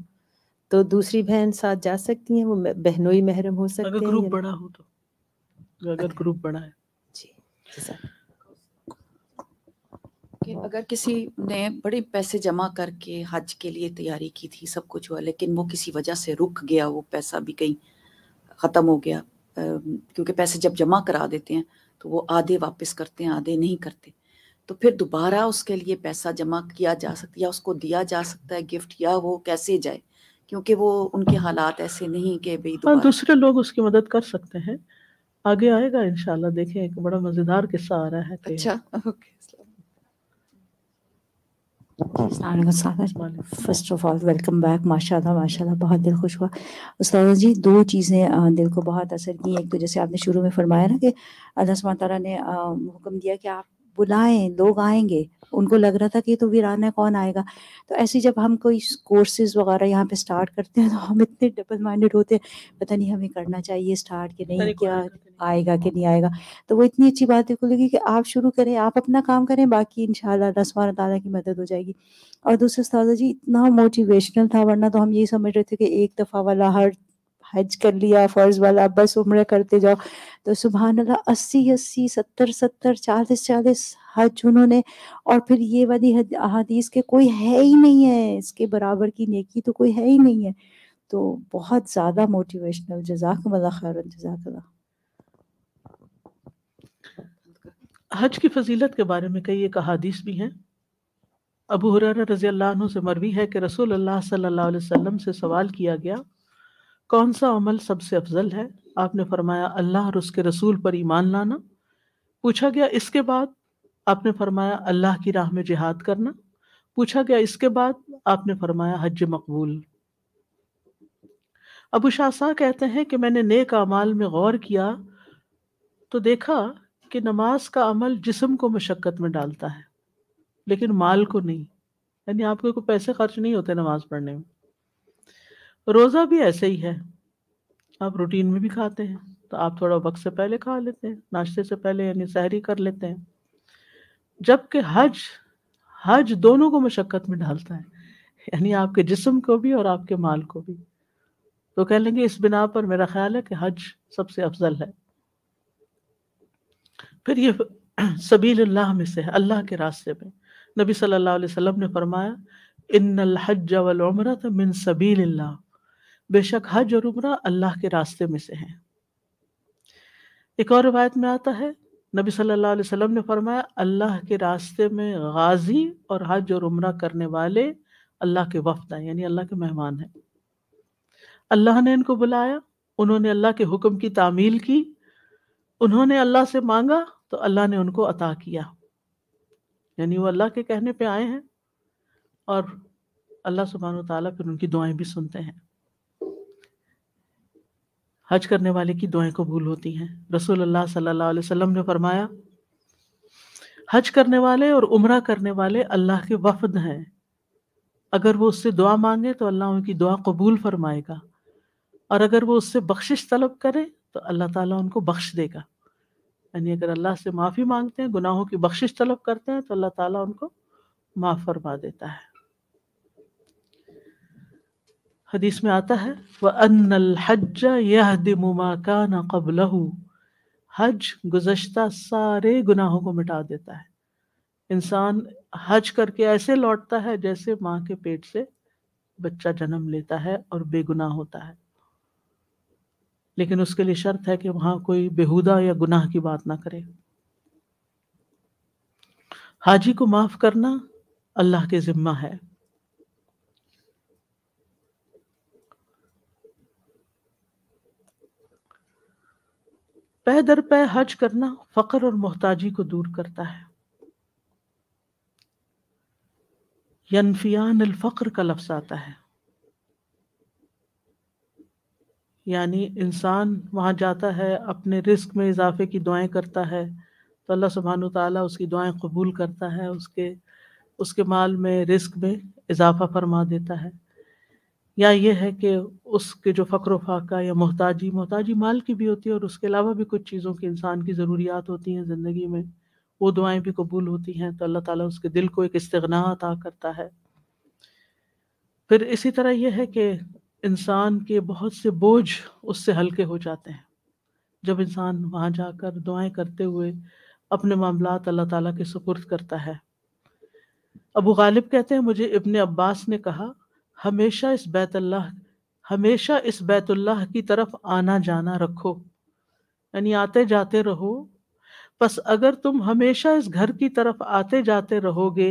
तो दूसरी बहन साथ जा सकती है वो बहनोई महरम हो सकते अगर ग्रुप बड़ा हो तो अगर ग्रुप बड़ा है जी कि हाँ। अगर किसी ने बड़े पैसे जमा करके हज के लिए तैयारी की थी सब कुछ हुआ लेकिन वो किसी वजह से रुक गया वो पैसा भी कहीं ख़त्म हो गया क्योंकि पैसे जब जमा करा देते हैं तो वो आधे वापस करते हैं आधे नहीं करते तो फिर दोबारा उसके लिए पैसा जमा किया जा सकता है या उसको दिया जा सकता है गिफ्ट या वो कैसे जाए क्योंकि वो उनके हालात ऐसे नहीं कि भाई हाँ, दूसरे लोग उसकी मदद कर सकते हैं आगे आएगा इनशाला देखें एक बड़ा मजेदार किस्सा आ रहा है अच्छा okay first of all welcome back माशाल्लाह माशाल्लाह बहुत दिल खुश हुआ उस्ताद जी दो चीज़ें दिल को बहुत असर की एक तो जैसे आपने शुरू में फरमाया ना कि अल्लाह सुबह ने हुक्म दिया कि आप बुलाएं लोग आएंगे उनको लग रहा था कि तो वीराना कौन आएगा तो ऐसे जब हम कोई कोर्सेज वगैरह यहाँ पे स्टार्ट करते हैं तो हम इतने डबल माइंडेड होते हैं पता नहीं हमें करना चाहिए स्टार्ट कि नहीं क्या आएगा कि नहीं आएगा तो वो इतनी अच्छी बात देखो लगी कि आप शुरू करें आप अपना काम करें बाकी इन शाह ताला की मदद हो जाएगी और दूसरे उस्तादा जी इतना मोटिवेशनल था वरना तो हम यही समझ रहे थे कि एक दफ़ा वाला हर हज कर लिया फर्ज वाला बस उम्र करते जाओ तो सुबह अल्लाह अस्सी अस्सी सत्तर सत्तर चालीस चालीस हज उन्होंने और फिर ये वाली अहादीस के कोई है ही नहीं है इसके बराबर की नेकी तो कोई है ही नहीं है तो बहुत ज़्यादा मोटिवेशनल जजाक वाला खैर जजाक हज की फजीलत के बारे में कई एक अहादीस भी हैं अबू हुरर रजी अल्लाह से मरवी है कि रसूल अल्लाह सल्लल्लाहु अलैहि वसल्लम से सवाल किया गया कौन सा अमल सबसे अफजल है आपने फरमाया अल्लाह और उसके रसूल पर ईमान लाना पूछा गया इसके बाद आपने फरमाया अल्लाह की राह में जिहाद करना पूछा गया इसके बाद आपने फरमाया हज मकबूल अबू शाह कहते हैं कि मैंने नेक अमाल में गौर किया तो देखा कि नमाज का अमल जिस्म को मशक्क़त में डालता है लेकिन माल को नहीं यानी आपके को पैसे खर्च नहीं होते नमाज पढ़ने में रोज़ा भी ऐसे ही है आप रूटीन में भी खाते हैं तो आप थोड़ा वक्त से पहले खा लेते हैं नाश्ते से पहले यानी सहरी कर लेते हैं जबकि हज हज दोनों को मशक्क़त में डालता है यानी आपके जिस्म को भी और आपके माल को भी तो कह लेंगे इस बिना पर मेरा ख्याल है कि हज सबसे अफजल है फिर ये अल्लाह में से है अल्लाह के रास्ते में नबी सल्लल्लाहु अलैहि वसल्लम ने फरमाया इन हज वल उमरा मिन सबील्लाह बेशक हज और उम्र अल्लाह के रास्ते में से हैं एक और रवायत में आता है नबी सल्लल्लाहु अलैहि वसल्लम ने फरमाया अल्लाह के रास्ते में गाजी और हज और उम्र करने वाले अल्लाह के वफद हैं यानी अल्लाह के मेहमान हैं अल्लाह ने इनको बुलाया उन्होंने अल्लाह के हुक्म की तामील की उन्होंने अल्लाह से मांगा तो अल्लाह ने उनको अता किया यानी वो अल्लाह के कहने पे आए हैं और अल्लाह सुबहान तआला फिर उनकी दुआएं भी सुनते हैं हज करने वाले की दुआएं कबूल होती हैं अल्लाह सल्लल्लाहु अलैहि वसल्लम ने फरमाया हज करने वाले और उम्र करने वाले अल्लाह के वफद हैं अगर वो उससे दुआ मांगे तो अल्लाह उनकी दुआ कबूल फरमाएगा और अगर वो उससे बख्शिश तलब करें तो अल्लाह ताला उनको बख्श देगा यानी अगर अल्लाह से माफ़ी मांगते हैं गुनाहों की बख्शिश तलब करते हैं तो अल्लाह ताला उनको माफ़ फरमा देता है हदीस में आता है वह अनल हज यह दिमाकान कबलहू हज गुजश्ता सारे गुनाहों को मिटा देता है इंसान हज करके ऐसे लौटता है जैसे माँ के पेट से बच्चा जन्म लेता है और बेगुनाह होता है लेकिन उसके लिए शर्त है कि वहां कोई बेहुदा या गुनाह की बात ना करे हाजी को माफ करना अल्लाह के जिम्मा है पै दर पै हज करना फकर और मोहताजी को दूर करता है यनफियान अलफ़्र का लफ्स आता है यानी इंसान वहाँ जाता है अपने रिस्क में इजाफे की दुआएं करता है तो अल्लाह सुबहान ताली उसकी दुआएं कबूल करता है उसके उसके माल में रिस्क में इजाफा फरमा देता है या ये है कि उसके जो फ़क्र फाका या मोहताजी मोहताजी माल की भी होती है और उसके अलावा भी कुछ चीज़ों की इंसान की ज़रूरियात होती हैं ज़िंदगी में वो दुआएं भी कबूल होती हैं तो अल्लाह ताला उसके दिल को एक इस्तगना अता करता है फिर इसी तरह यह है कि इंसान के बहुत से बोझ उससे हल्के हो जाते हैं जब इंसान वहाँ जाकर दुआएँ करते हुए अपने मामला अल्लाह ताला के सुपुर्द करता है अबू गालिब कहते हैं मुझे इब्ने अब्बास ने कहा हमेशा इस बैतुल्लाह हमेशा इस बैतुल्लाह की तरफ आना जाना रखो यानी आते जाते रहो बस अगर तुम हमेशा इस घर की तरफ आते जाते रहोगे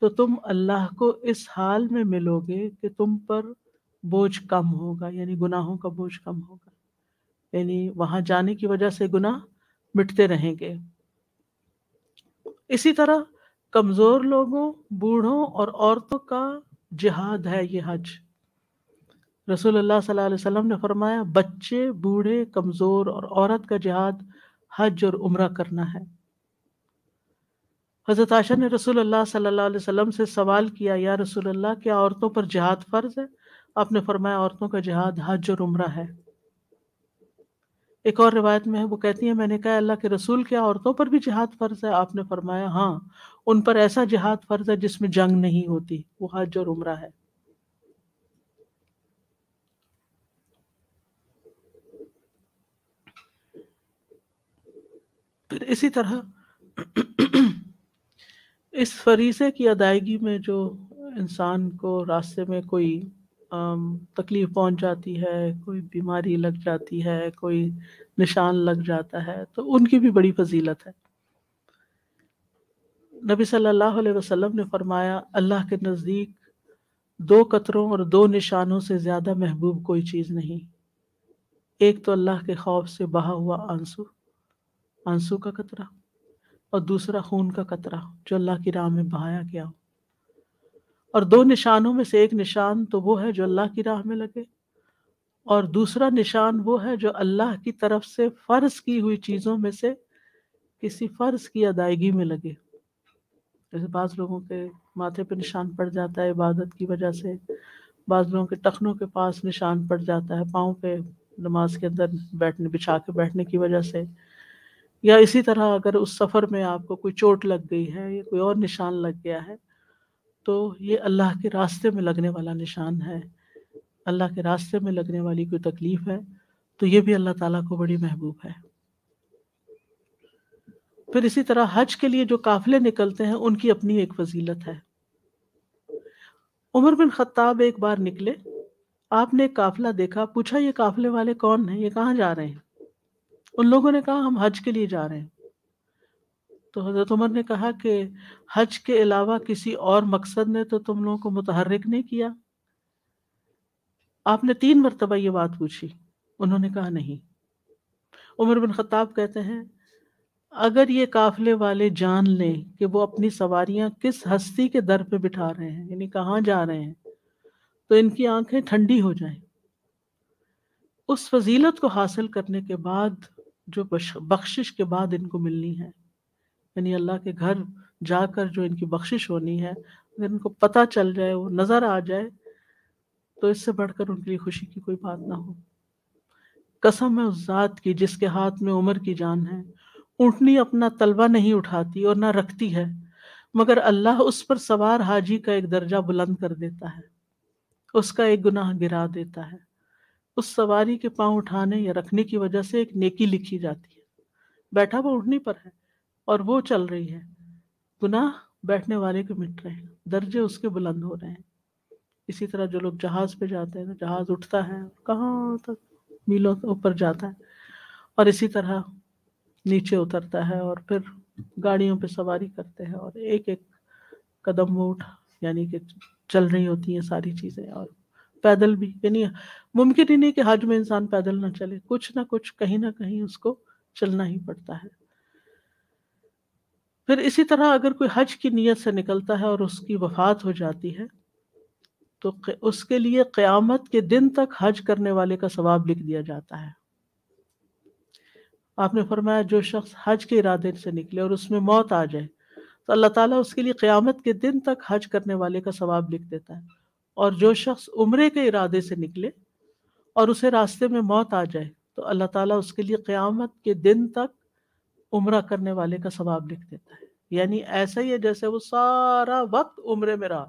तो तुम अल्लाह को इस हाल में मिलोगे कि तुम पर बोझ कम होगा यानी गुनाहों का बोझ कम होगा यानी वहां जाने की वजह से गुनाह मिटते रहेंगे इसी तरह कमज़ोर लोगों बूढ़ों और औरतों का जिहाद है ये हज अल्लाह सल्लल्लाहु अलैहि वसल्लम ने फरमाया बच्चे बूढ़े कमज़ोर और औरत का जिहाद हज और उम्र करना है हज़रत आशा ने अल्लाह सल्लल्लाहु अलैहि वसल्लम से सवाल किया या अल्लाह क्या औरतों पर जिहाद फ़र्ज़ है आपने फरमाया औरतों का जिहाद हज और उम्र है एक और रिवायत में है वो कहती है मैंने कहा अल्लाह के रसूल क्या औरतों पर भी जिहाद फ़र्ज है आपने फरमाया हाँ उन पर ऐसा जिहाद फ़र्ज है जिसमें जंग नहीं होती वो हज और उम्र है फिर इसी तरह इस फरीसे की अदायगी में जो इंसान को रास्ते में कोई तकलीफ पहुंच जाती है कोई बीमारी लग जाती है कोई निशान लग जाता है तो उनकी भी बड़ी फजीलत है नबी सल्लल्लाहु अलैहि वसल्लम ने फरमाया अल्लाह के नज़दीक दो कतरों और दो निशानों से ज़्यादा महबूब कोई चीज़ नहीं एक तो अल्लाह के खौफ से बहा हुआ आंसू आंसू का कतरा और दूसरा खून का कतरा जो अल्लाह की राह में बहाया गया हो और दो निशानों में से एक निशान तो वो है जो अल्लाह की राह में लगे और दूसरा निशान वो है जो अल्लाह की तरफ से फ़र्ज की हुई चीज़ों में से किसी फ़र्ज की अदायगी में लगे जैसे बाज़ लोगों के माथे पे निशान पड़ जाता है इबादत की वजह से बाज़ लोगों के टखनों के पास निशान पड़ जाता है पाँव पे नमाज के अंदर बैठने बिछा के बैठने की वजह से या इसी तरह अगर उस सफ़र में आपको कोई चोट लग गई है या कोई और निशान लग गया है तो ये अल्लाह के रास्ते में लगने वाला निशान है अल्लाह के रास्ते में लगने वाली कोई तकलीफ़ है तो ये भी अल्लाह ताला को बड़ी महबूब है फिर इसी तरह हज के लिए जो काफले निकलते हैं उनकी अपनी एक फजीलत है उमर बिन खत्ताब एक बार निकले आपने काफिला देखा पूछा ये काफले वाले कौन हैं ये कहाँ जा रहे हैं उन लोगों ने कहा हम हज के लिए जा रहे हैं तो हज़रत उमर ने कहा कि हज के अलावा किसी और मकसद ने तो तुम लोगों को मुतहरक नहीं किया आपने तीन मरतबा ये बात पूछी उन्होंने कहा नहीं उमर बिन खत्ताब कहते हैं अगर ये काफले वाले जान लें कि वो अपनी सवारियां किस हस्ती के दर पे बिठा रहे हैं यानी कहाँ जा रहे हैं तो इनकी आंखें ठंडी हो जाए उस फजीलत को हासिल करने के बाद जो बख्शिश के बाद इनको मिलनी है यानी अल्लाह के घर जाकर जो इनकी बख्शिश होनी है अगर इनको पता चल जाए वो नज़र आ जाए तो इससे बढ़कर उनके लिए खुशी की कोई बात ना हो कसम है उस ज़ात की जिसके हाथ में उम्र की जान है ऊँटनी अपना तलबा नहीं उठाती और ना रखती है मगर अल्लाह उस पर सवार हाजी का एक दर्जा बुलंद कर देता है उसका एक गुनाह गिरा देता है उस सवारी के पांव उठाने या रखने की वजह से एक नेकी लिखी जाती है बैठा वो उठनी पर है और वो चल रही है गुनाह बैठने वाले के मिट रहे हैं दर्जे उसके बुलंद हो रहे हैं इसी तरह जो लोग जहाज पे जाते हैं तो जहाज उठता है कहाँ तक मीलों ऊपर जाता है और इसी तरह नीचे उतरता है और फिर गाड़ियों पे सवारी करते हैं और एक एक कदम वो उठ यानी कि चल रही होती हैं सारी चीज़ें और पैदल भी यानी मुमकिन ही नहीं कि हज में इंसान पैदल ना चले कुछ ना कुछ कहीं ना कहीं उसको चलना ही पड़ता है फिर इसी तरह अगर कोई हज की नीयत से निकलता है और उसकी वफात हो जाती है तो उसके लिए क़यामत के दिन तक हज करने वाले का सवाब लिख दिया जाता है आपने फरमाया जो शख्स हज के इरादे से निकले और उसमें मौत आ जाए तो अल्लाह ताला उसके लिए क़यामत के दिन तक हज करने वाले का सवाब लिख देता है और जो शख्स उम्रे के इरादे से निकले और उसे रास्ते में मौत आ जाए तो अल्लाह ताला उसके लिए क़यामत के दिन तक उम्र करने वाले का सवाब लिख देता है यानी ऐसा ही है जैसे वो सारा वक्त उम्र में रहा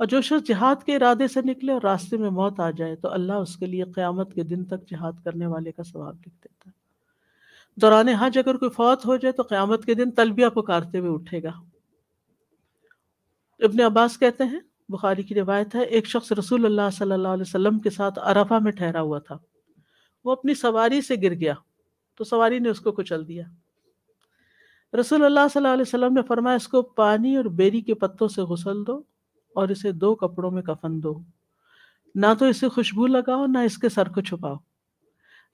और जो शख्स जिहाद के इरादे से निकले और रास्ते में मौत आ जाए तो अल्लाह उसके लिए क़्यामत के दिन तक जिहाद करने वाले का सवाब लिख देता है दौरान हज अगर कोई फौत हो जाए तो क़्यामत के दिन तलबिया पुकारते हुए उठेगा इबन अब्बास कहते हैं बुखारी की रिवायत है एक शख्स रसूल अल्लाह सल्लल्लाहु अलैहि वसल्लम के साथ अरफा में ठहरा हुआ था वो अपनी सवारी से गिर गया तो सवारी ने उसको कुचल दिया रसूल अल्लाह सल्लल्लाहु अलैहि वसल्लम ने फरमाया इसको पानी और बेरी के पत्तों से गुसल दो और इसे दो कपड़ों में कफन दो ना तो इसे खुशबू लगाओ ना इसके सर को छुपाओ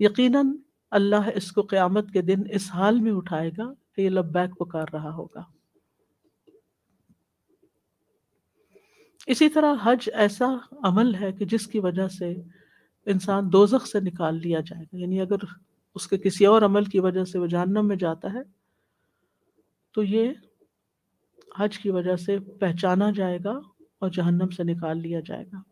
यकीनन अल्लाह इसको क़यामत के दिन इस हाल में उठाएगा कि ये लब्बैक पुकार रहा होगा इसी तरह हज ऐसा अमल है कि जिसकी वजह से इंसान दोजख से निकाल लिया जाएगा यानी अगर उसके किसी और अमल की वजह से वो जहन्नम में जाता है तो ये हज की वजह से पहचाना जाएगा और जहन्नम से निकाल लिया जाएगा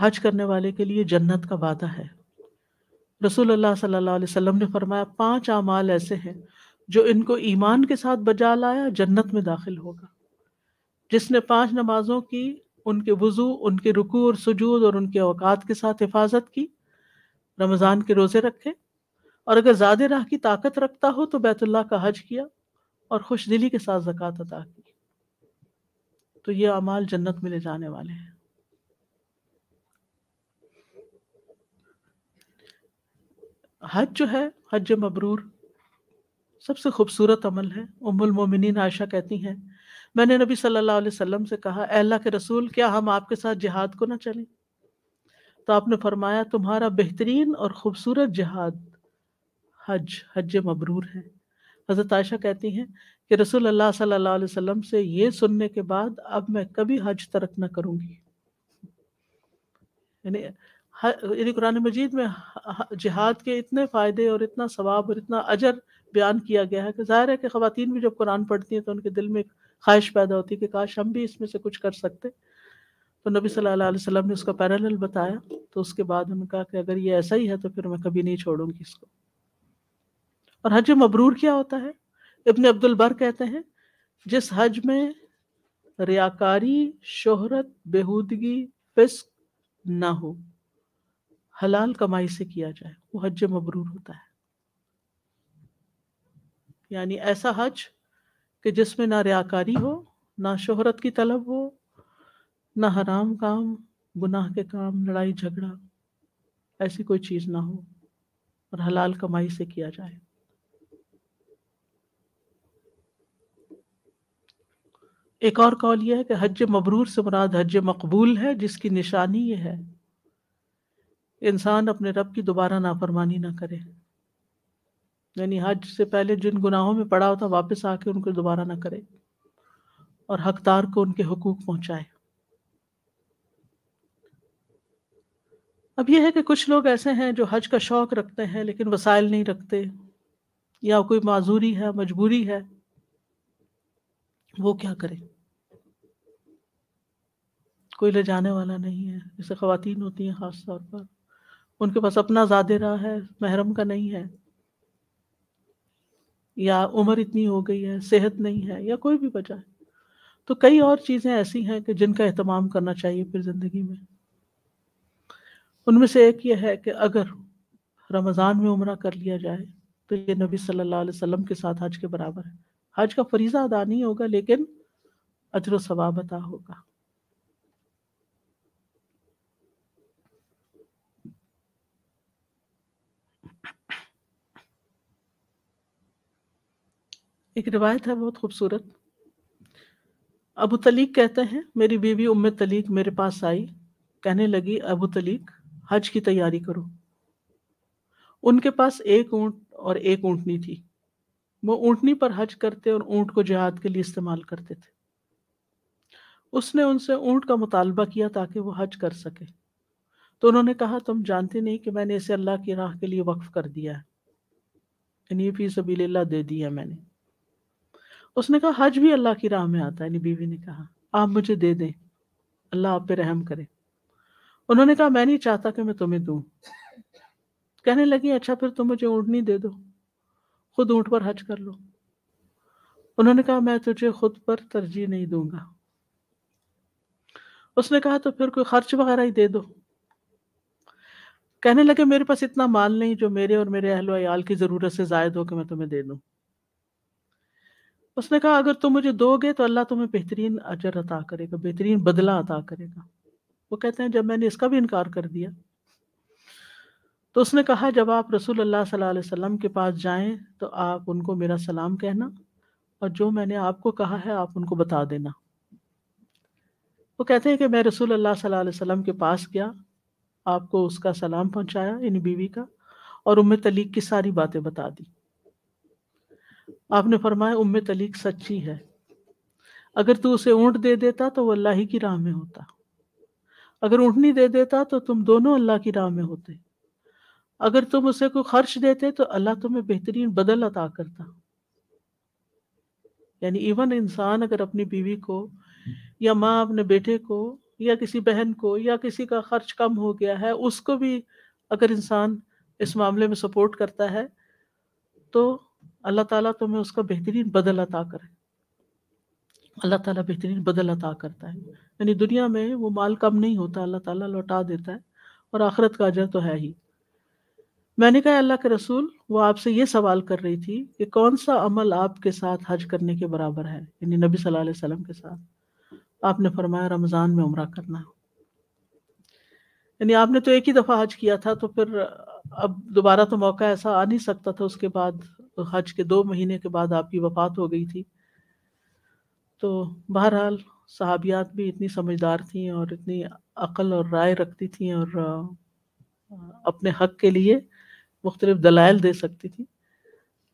हज करने वाले के लिए जन्नत का वादा है रसूल अल्लाह सल्लल्लाहु अलैहि वसल्लम ने फरमाया पांच अमाल ऐसे हैं जो इनको ईमान के साथ बजा लाया जन्नत में दाखिल होगा जिसने पांच नमाजों की उनके वज़ू उनके रुकू और सजूद और उनके अवकात के साथ हिफाजत की रमज़ान के रोज़े रखे और अगर ज़्यादा राह की ताकत रखता हो तो बैतुल्ला का हज किया और खुश दिली के साथ जक़ात अदा की तो ये अमाल जन्नत में ले जाने वाले हैं हज जो है हज मबरूर सबसे खूबसूरत अमल है उमुल मोमिनीन आयशा कहती हैं मैंने नबी सल्लल्लाहु अलैहि वसल्लम से कहा अल्लाह के रसूल क्या हम आपके साथ जिहाद को ना चलें तो आपने फरमाया तुम्हारा बेहतरीन और ख़ूबसूरत जहाद हज हज मबरूर है हज़रत आयशा कहती हैं कि रसूल अल्लाह सल्लल्लाहु अलैहि वसल्लम से ये सुनने के बाद अब मैं कभी हज तरक न करूँगी यानी कुरान मजीद में जिहाद के इतने फ़ायदे और इतना सवाब और इतना अजर बयान किया गया है कि जाहिर है कि ख़वातीन भी जब कुरान पढ़ती हैं तो उनके दिल में ख्वाहिश पैदा होती है कि काश हम भी इसमें से कुछ कर सकते हैं तो नबी सल्लल्लाहु अलैहि वसल्लम ने उसका पैरल बताया तो उसके बाद उन्होंने कहा कि अगर ये ऐसा ही है तो फिर मैं कभी नहीं छोड़ूंगी इसको और हज मबरूर क्या होता है इबन अब्दुल बर कहते हैं जिस हज में रियाकारी शोहरत बेहूदगी फिस्क ना हो हलाल कमाई से किया जाए वो हज मबरूर होता है यानी ऐसा हज कि जिसमें ना रियाकारी हो ना शोहरत की तलब हो ना हराम काम गुनाह के काम लड़ाई झगड़ा ऐसी कोई चीज़ ना हो और हलाल कमाई से किया जाए एक और कौल यह है कि हज मबरूर से मुराद हज मकबूल है जिसकी निशानी यह है इंसान अपने रब की दोबारा नाफरमानी ना करे यानी हज से पहले जिन गुनाहों में पड़ा होता वापस आके उनको दोबारा ना करे और हकदार को उनके हकूक पहुंचाए अब यह है कि कुछ लोग ऐसे हैं जो हज का शौक रखते हैं लेकिन वसाइल नहीं रखते या कोई माजूरी है मजबूरी है वो क्या करें कोई ले जाने वाला नहीं है जैसे खातन होती हैं ख़ास तौर पर उनके पास अपना ज़्यादा रहा है महरम का नहीं है या उम्र इतनी हो गई है सेहत नहीं है या कोई भी वजह है तो कई और चीज़ें ऐसी हैं कि जिनका अहतमाम करना चाहिए फिर ज़िंदगी में उनमें से एक ये है कि अगर रमज़ान में उम्र कर लिया जाए तो ये नबी सल्लल्लाहु अलैहि वसल्लम के साथ हज के बराबर है हज का फरीज़ा अदा नहीं होगा लेकिन अजर सवाब अदा होगा एक रिवायत है बहुत खूबसूरत अबू तलीक कहते हैं मेरी बीवी उम्म तलीक मेरे पास आई कहने लगी अबू तलीक हज की तैयारी करो उनके पास एक ऊंट और एक ऊंटनी थी वो ऊंटनी पर हज करते और ऊंट को जिहाद के लिए इस्तेमाल करते थे उसने उनसे ऊंट का मुतालबा किया ताकि वो हज कर सके तो उन्होंने कहा तुम जानते नहीं कि मैंने इसे अल्लाह की राह के लिए वक्फ कर दिया है यानी फी सबील्ला दे दी है मैंने उसने कहा हज भी अल्लाह की राह में आता है यानी बीवी ने कहा आप मुझे दे दें अल्लाह आप पे रहम करे उन्होंने कहा मैं नहीं चाहता कि मैं तुम्हें दूं कहने लगी अच्छा फिर तुम मुझे नहीं दे दो खुद ऊँट पर हज कर लो उन्होंने कहा मैं तुझे खुद पर तरजीह नहीं दूंगा उसने कहा तो फिर कोई खर्च वगैरह ही दे दो कहने लगे मेरे पास इतना माल नहीं जो मेरे और मेरे अहलो अयाल की ज़रूरत से जायद हो कि मैं तुम्हें दे दू उसने कहा अगर तुम मुझे दोगे तो अल्लाह तुम्हें बेहतरीन अजर अता करेगा बेहतरीन बदला अता करेगा वो कहते हैं जब मैंने इसका भी इनकार कर दिया तो उसने कहा जब आप रसूल अल्लाह सल्लल्लाहु अलैहि वसल्लम के पास जाएं तो आप उनको मेरा सलाम कहना और जो मैंने आपको कहा है आप उनको बता देना वो कहते हैं कि मैं रसूल अल्लाह सल्लल्लाहु अलैहि वसल्लम के पास गया आपको उसका सलाम पहुंचाया इन बीवी का और उम्म तलीक की सारी बातें बता दी आपने फरमाया उम्मे तलीक सच्ची है अगर तू उसे ऊँट दे देता तो वो अल्लाह ही की राह में होता अगर ऊँटनी दे देता तो तुम दोनों अल्लाह की राह में होते अगर तुम उसे कोई खर्च देते तो अल्लाह तुम्हें बेहतरीन बदल अता करता यानी इवन इंसान अगर अपनी बीवी को या माँ अपने बेटे को या किसी बहन को या किसी का खर्च कम हो गया है उसको भी अगर इंसान इस मामले में सपोर्ट करता है तो अल्लाह ताला तुम्हें उसका बेहतरीन बदल अता करे अल्लाह ताला बेहतरीन बदल अता करता है यानी दुनिया में वो माल कम नहीं होता अल्लाह ताला लौटा देता है और आखरत का अजर तो है ही मैंने कहा अल्लाह के रसूल वो आपसे ये सवाल कर रही थी कि कौन सा अमल आपके साथ हज करने के बराबर है यानी नबी सल्लल्लाहु अलैहि वसल्लम के साथ आपने फरमाया रमज़ान में उम्र करना यानी आपने तो एक ही दफ़ा हज किया था तो फिर अब दोबारा तो मौका ऐसा आ नहीं सकता था उसके बाद हज के दो महीने के बाद आपकी वफात हो गई थी तो बहरहाल सहाबियात भी इतनी समझदार थी और इतनी अकल और राय रखती थी और अपने हक के लिए मुख्तलिफ दलाइल दे सकती थी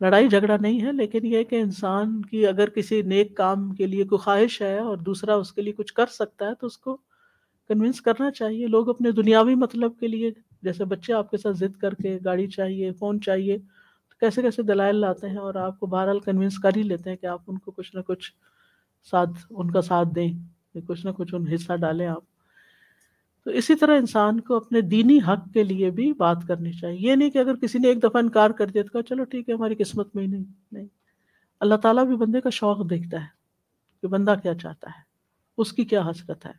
लड़ाई झगड़ा नहीं है लेकिन यह कि इंसान की अगर किसी नेक काम के लिए कोई ख्वाहिश है और दूसरा उसके लिए कुछ कर सकता है तो उसको कन्विंस करना चाहिए लोग अपने दुनियावी मतलब के लिए जैसे बच्चे आपके साथ ज़िद करके गाड़ी चाहिए फ़ोन चाहिए तो कैसे कैसे दलाइल लाते हैं और आपको बहरहाल कन्विंस कर ही लेते हैं कि आप उनको कुछ ना कुछ साथ उनका साथ दें कुछ ना कुछ उन हिस्सा डालें आप तो इसी तरह इंसान को अपने दीनी हक के लिए भी बात करनी चाहिए ये नहीं कि अगर किसी ने एक दफ़ा इनकार कर दिया तो कहा चलो ठीक है हमारी किस्मत में ही नहीं नहीं अल्लाह ताला भी बंदे का शौक़ देखता है कि बंदा क्या चाहता है उसकी क्या हसरत है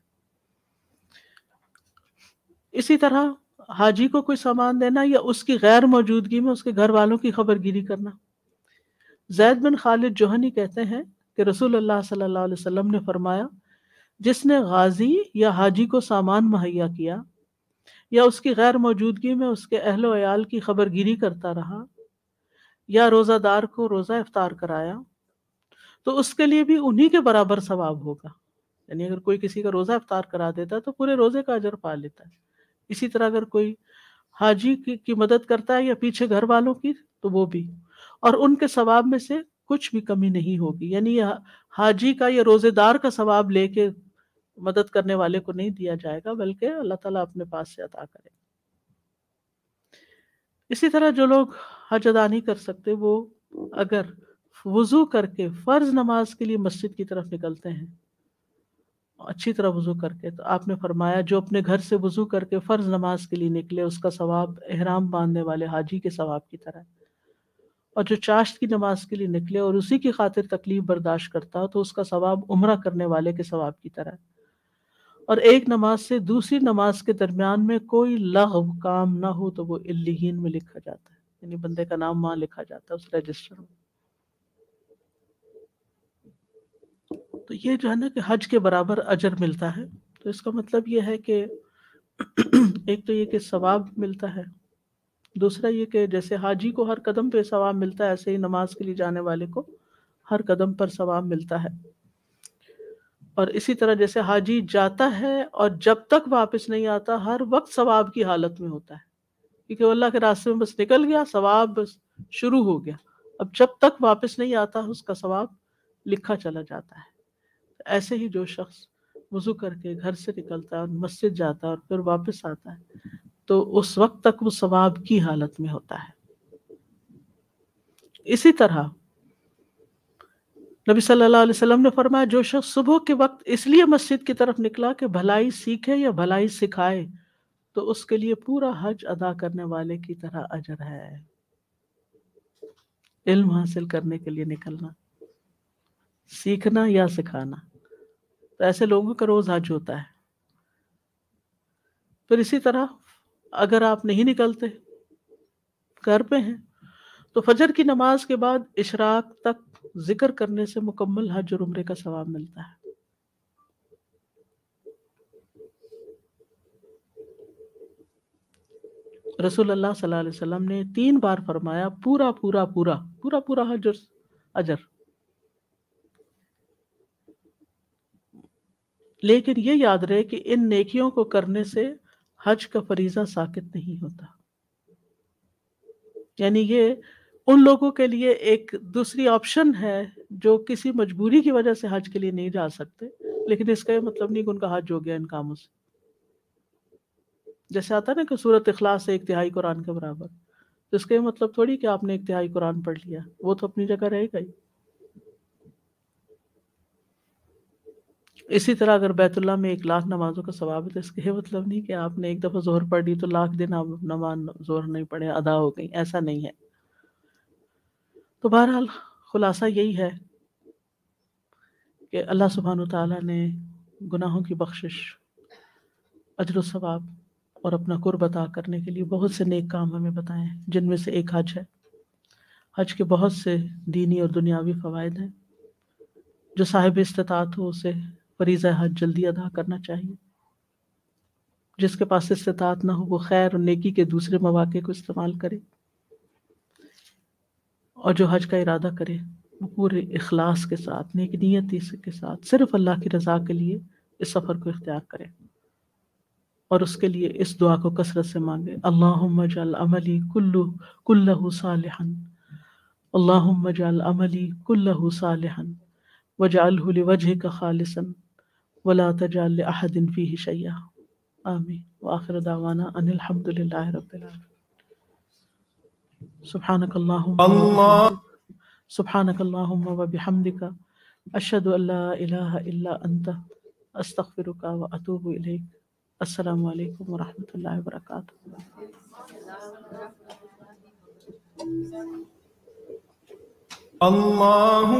इसी तरह हाजी को कोई सामान देना या उसकी गैर मौजूदगी में उसके घर वालों की खबरगिरी करना जैद बिन खालिद जोहनी कहते हैं कि रसूल सल्लल्लाहु अलैहि वसल्लम ने फरमाया जिसने गाजी या हाजी को सामान मुहैया किया या उसकी गैर मौजूदगी में उसके अहल वयाल की खबर करता रहा या रोज़ादार को रोज़ा इफ्तार कराया तो उसके लिए भी उन्हीं के बराबर सवाब होगा यानी अगर कोई किसी का रोज़ा इफ्तार करा देता है तो पूरे रोज़े का अजर पा लेता है इसी तरह अगर कोई हाजी की, की मदद करता है या पीछे घर वालों की तो वो भी और उनके सवाब में से कुछ भी कमी नहीं होगी यानी हाजी का या रोजेदार का सवाब लेके मदद करने वाले को नहीं दिया जाएगा बल्कि अल्लाह ताला अपने पास से अदा करेगा इसी तरह जो लोग हज अदा नहीं कर सकते वो अगर वजू करके फर्ज नमाज के लिए मस्जिद की तरफ निकलते हैं अच्छी तरह वजू करके तो आपने फरमाया जो अपने घर से वजू करके फर्ज नमाज के लिए निकले उसका सवाब एहराम बांधने वाले हाजी के सवाब की तरह है और जो चाश्त की नमाज के लिए निकले और उसी की खातिर तकलीफ बर्दाश्त करता हो तो उसका सवाब उम्र करने वाले के सवाब की तरह है और एक नमाज से दूसरी नमाज के दरमियान में कोई लहव काम ना हो तो वो इलिहीन में लिखा जाता है यानी बंदे का नाम वहां लिखा जाता है उस रजिस्टर में तो ये जो है ना कि हज के बराबर अजर मिलता है तो इसका मतलब ये है कि एक तो ये कि सवाब मिलता है दूसरा ये कि जैसे हाजी को हर कदम पे सवाब मिलता है ऐसे ही नमाज के लिए जाने वाले को हर कदम पर सवाब मिलता है और इसी तरह जैसे हाजी जाता है और जब तक वापस नहीं आता हर वक्त सवाब की हालत में होता है क्योंकि अल्लाह के रास्ते में बस निकल गया सवाब बस शुरू हो गया अब जब तक वापस नहीं आता उसका सवाब लिखा चला जाता है ऐसे ही जो शख्स वजू करके घर से निकलता है और मस्जिद जाता है और फिर वापस आता है तो उस वक्त तक वो सवाब की हालत में होता है इसी तरह नबी सल्लल्लाहु अलैहि वसल्लम ने फरमाया जो शख्स सुबह के वक्त इसलिए मस्जिद की तरफ निकला कि भलाई सीखे या भलाई सिखाए तो उसके लिए पूरा हज अदा करने वाले की तरह अजर है इल्म हासिल करने के लिए निकलना सीखना या सिखाना तो ऐसे लोगों का रोज हज होता है फिर इसी तरह अगर आप नहीं निकलते घर पे हैं तो फजर की नमाज के बाद इशराक तक जिक्र करने से मुकम्मल हज और उम्र का सवाब मिलता है रसूल अल्लाह सल्लल्लाहु अलैहि वसल्लम ने तीन बार फरमाया पूरा पूरा पूरा पूरा पूरा हज अजर लेकिन ये याद रहे कि इन नेकियों को करने से हज का फरीजा साकित नहीं होता यानी ये उन लोगों के लिए एक दूसरी ऑप्शन है जो किसी मजबूरी की वजह से हज के लिए नहीं जा सकते लेकिन इसका ये मतलब नहीं कि उनका हज हो गया इन कामों से जैसे आता ना कि सूरत अखलास है एक तिहाई कुरान के बराबर तो इसका ये मतलब थोड़ी कि आपने एक तिहाई कुरान पढ़ लिया वो तो अपनी जगह रहेगा ही इसी तरह अगर बैतुल्ला में एक लाख नमाजों का सवाब है तो इसका ये मतलब नहीं कि आपने एक दफ़ा जोहर पढ़ ली तो लाख दिन आप नमाज ज़ोर नहीं पढ़े अदा हो गई ऐसा नहीं है तो बहरहाल खुलासा यही है कि अल्लाह सुबहान ताली ने गुनाहों की बख्शिश अजर सवाब और अपना कुर्ब अदा करने के लिए बहुत से नेक काम हमें बताए हैं जिनमें से एक हज है हज के बहुत से दीनी और दुनियावी फ़वाद हैं जो साहिब इस्तात हो उसे फरीजा हज जल्दी अदा करना चाहिए जिसके पास इस्तात ना हो वो खैर और नेकी के दूसरे मौाक़े को इस्तेमाल करे और जो हज का इरादा करे वो पूरे अखलास के साथ नेक नीयती के साथ सिर्फ अल्लाह की रजा के लिए इस सफ़र को इख्तियार करे और उसके लिए इस दुआ को कसरत से मांगे अल्लाह जल अमली कुल्लू कुल्लहु सालहन अल्लाह जल अमली कुल्लहु सालहन वजाल वजह का खालिसन ولا تجعل لأحد فيه شيئا آمين وآخر دعوانا أن الحمد لله رب العالمين سبحانك اللهم الله سبحانك اللهم وبحمدك أشهد أن لا إله إلا أنت أستغفرك وأتوب إليك السلام عليكم ورحمة الله وبركاته اللهم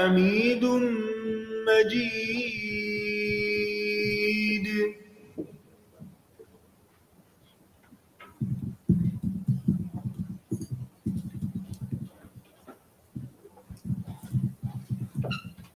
حميد مجيد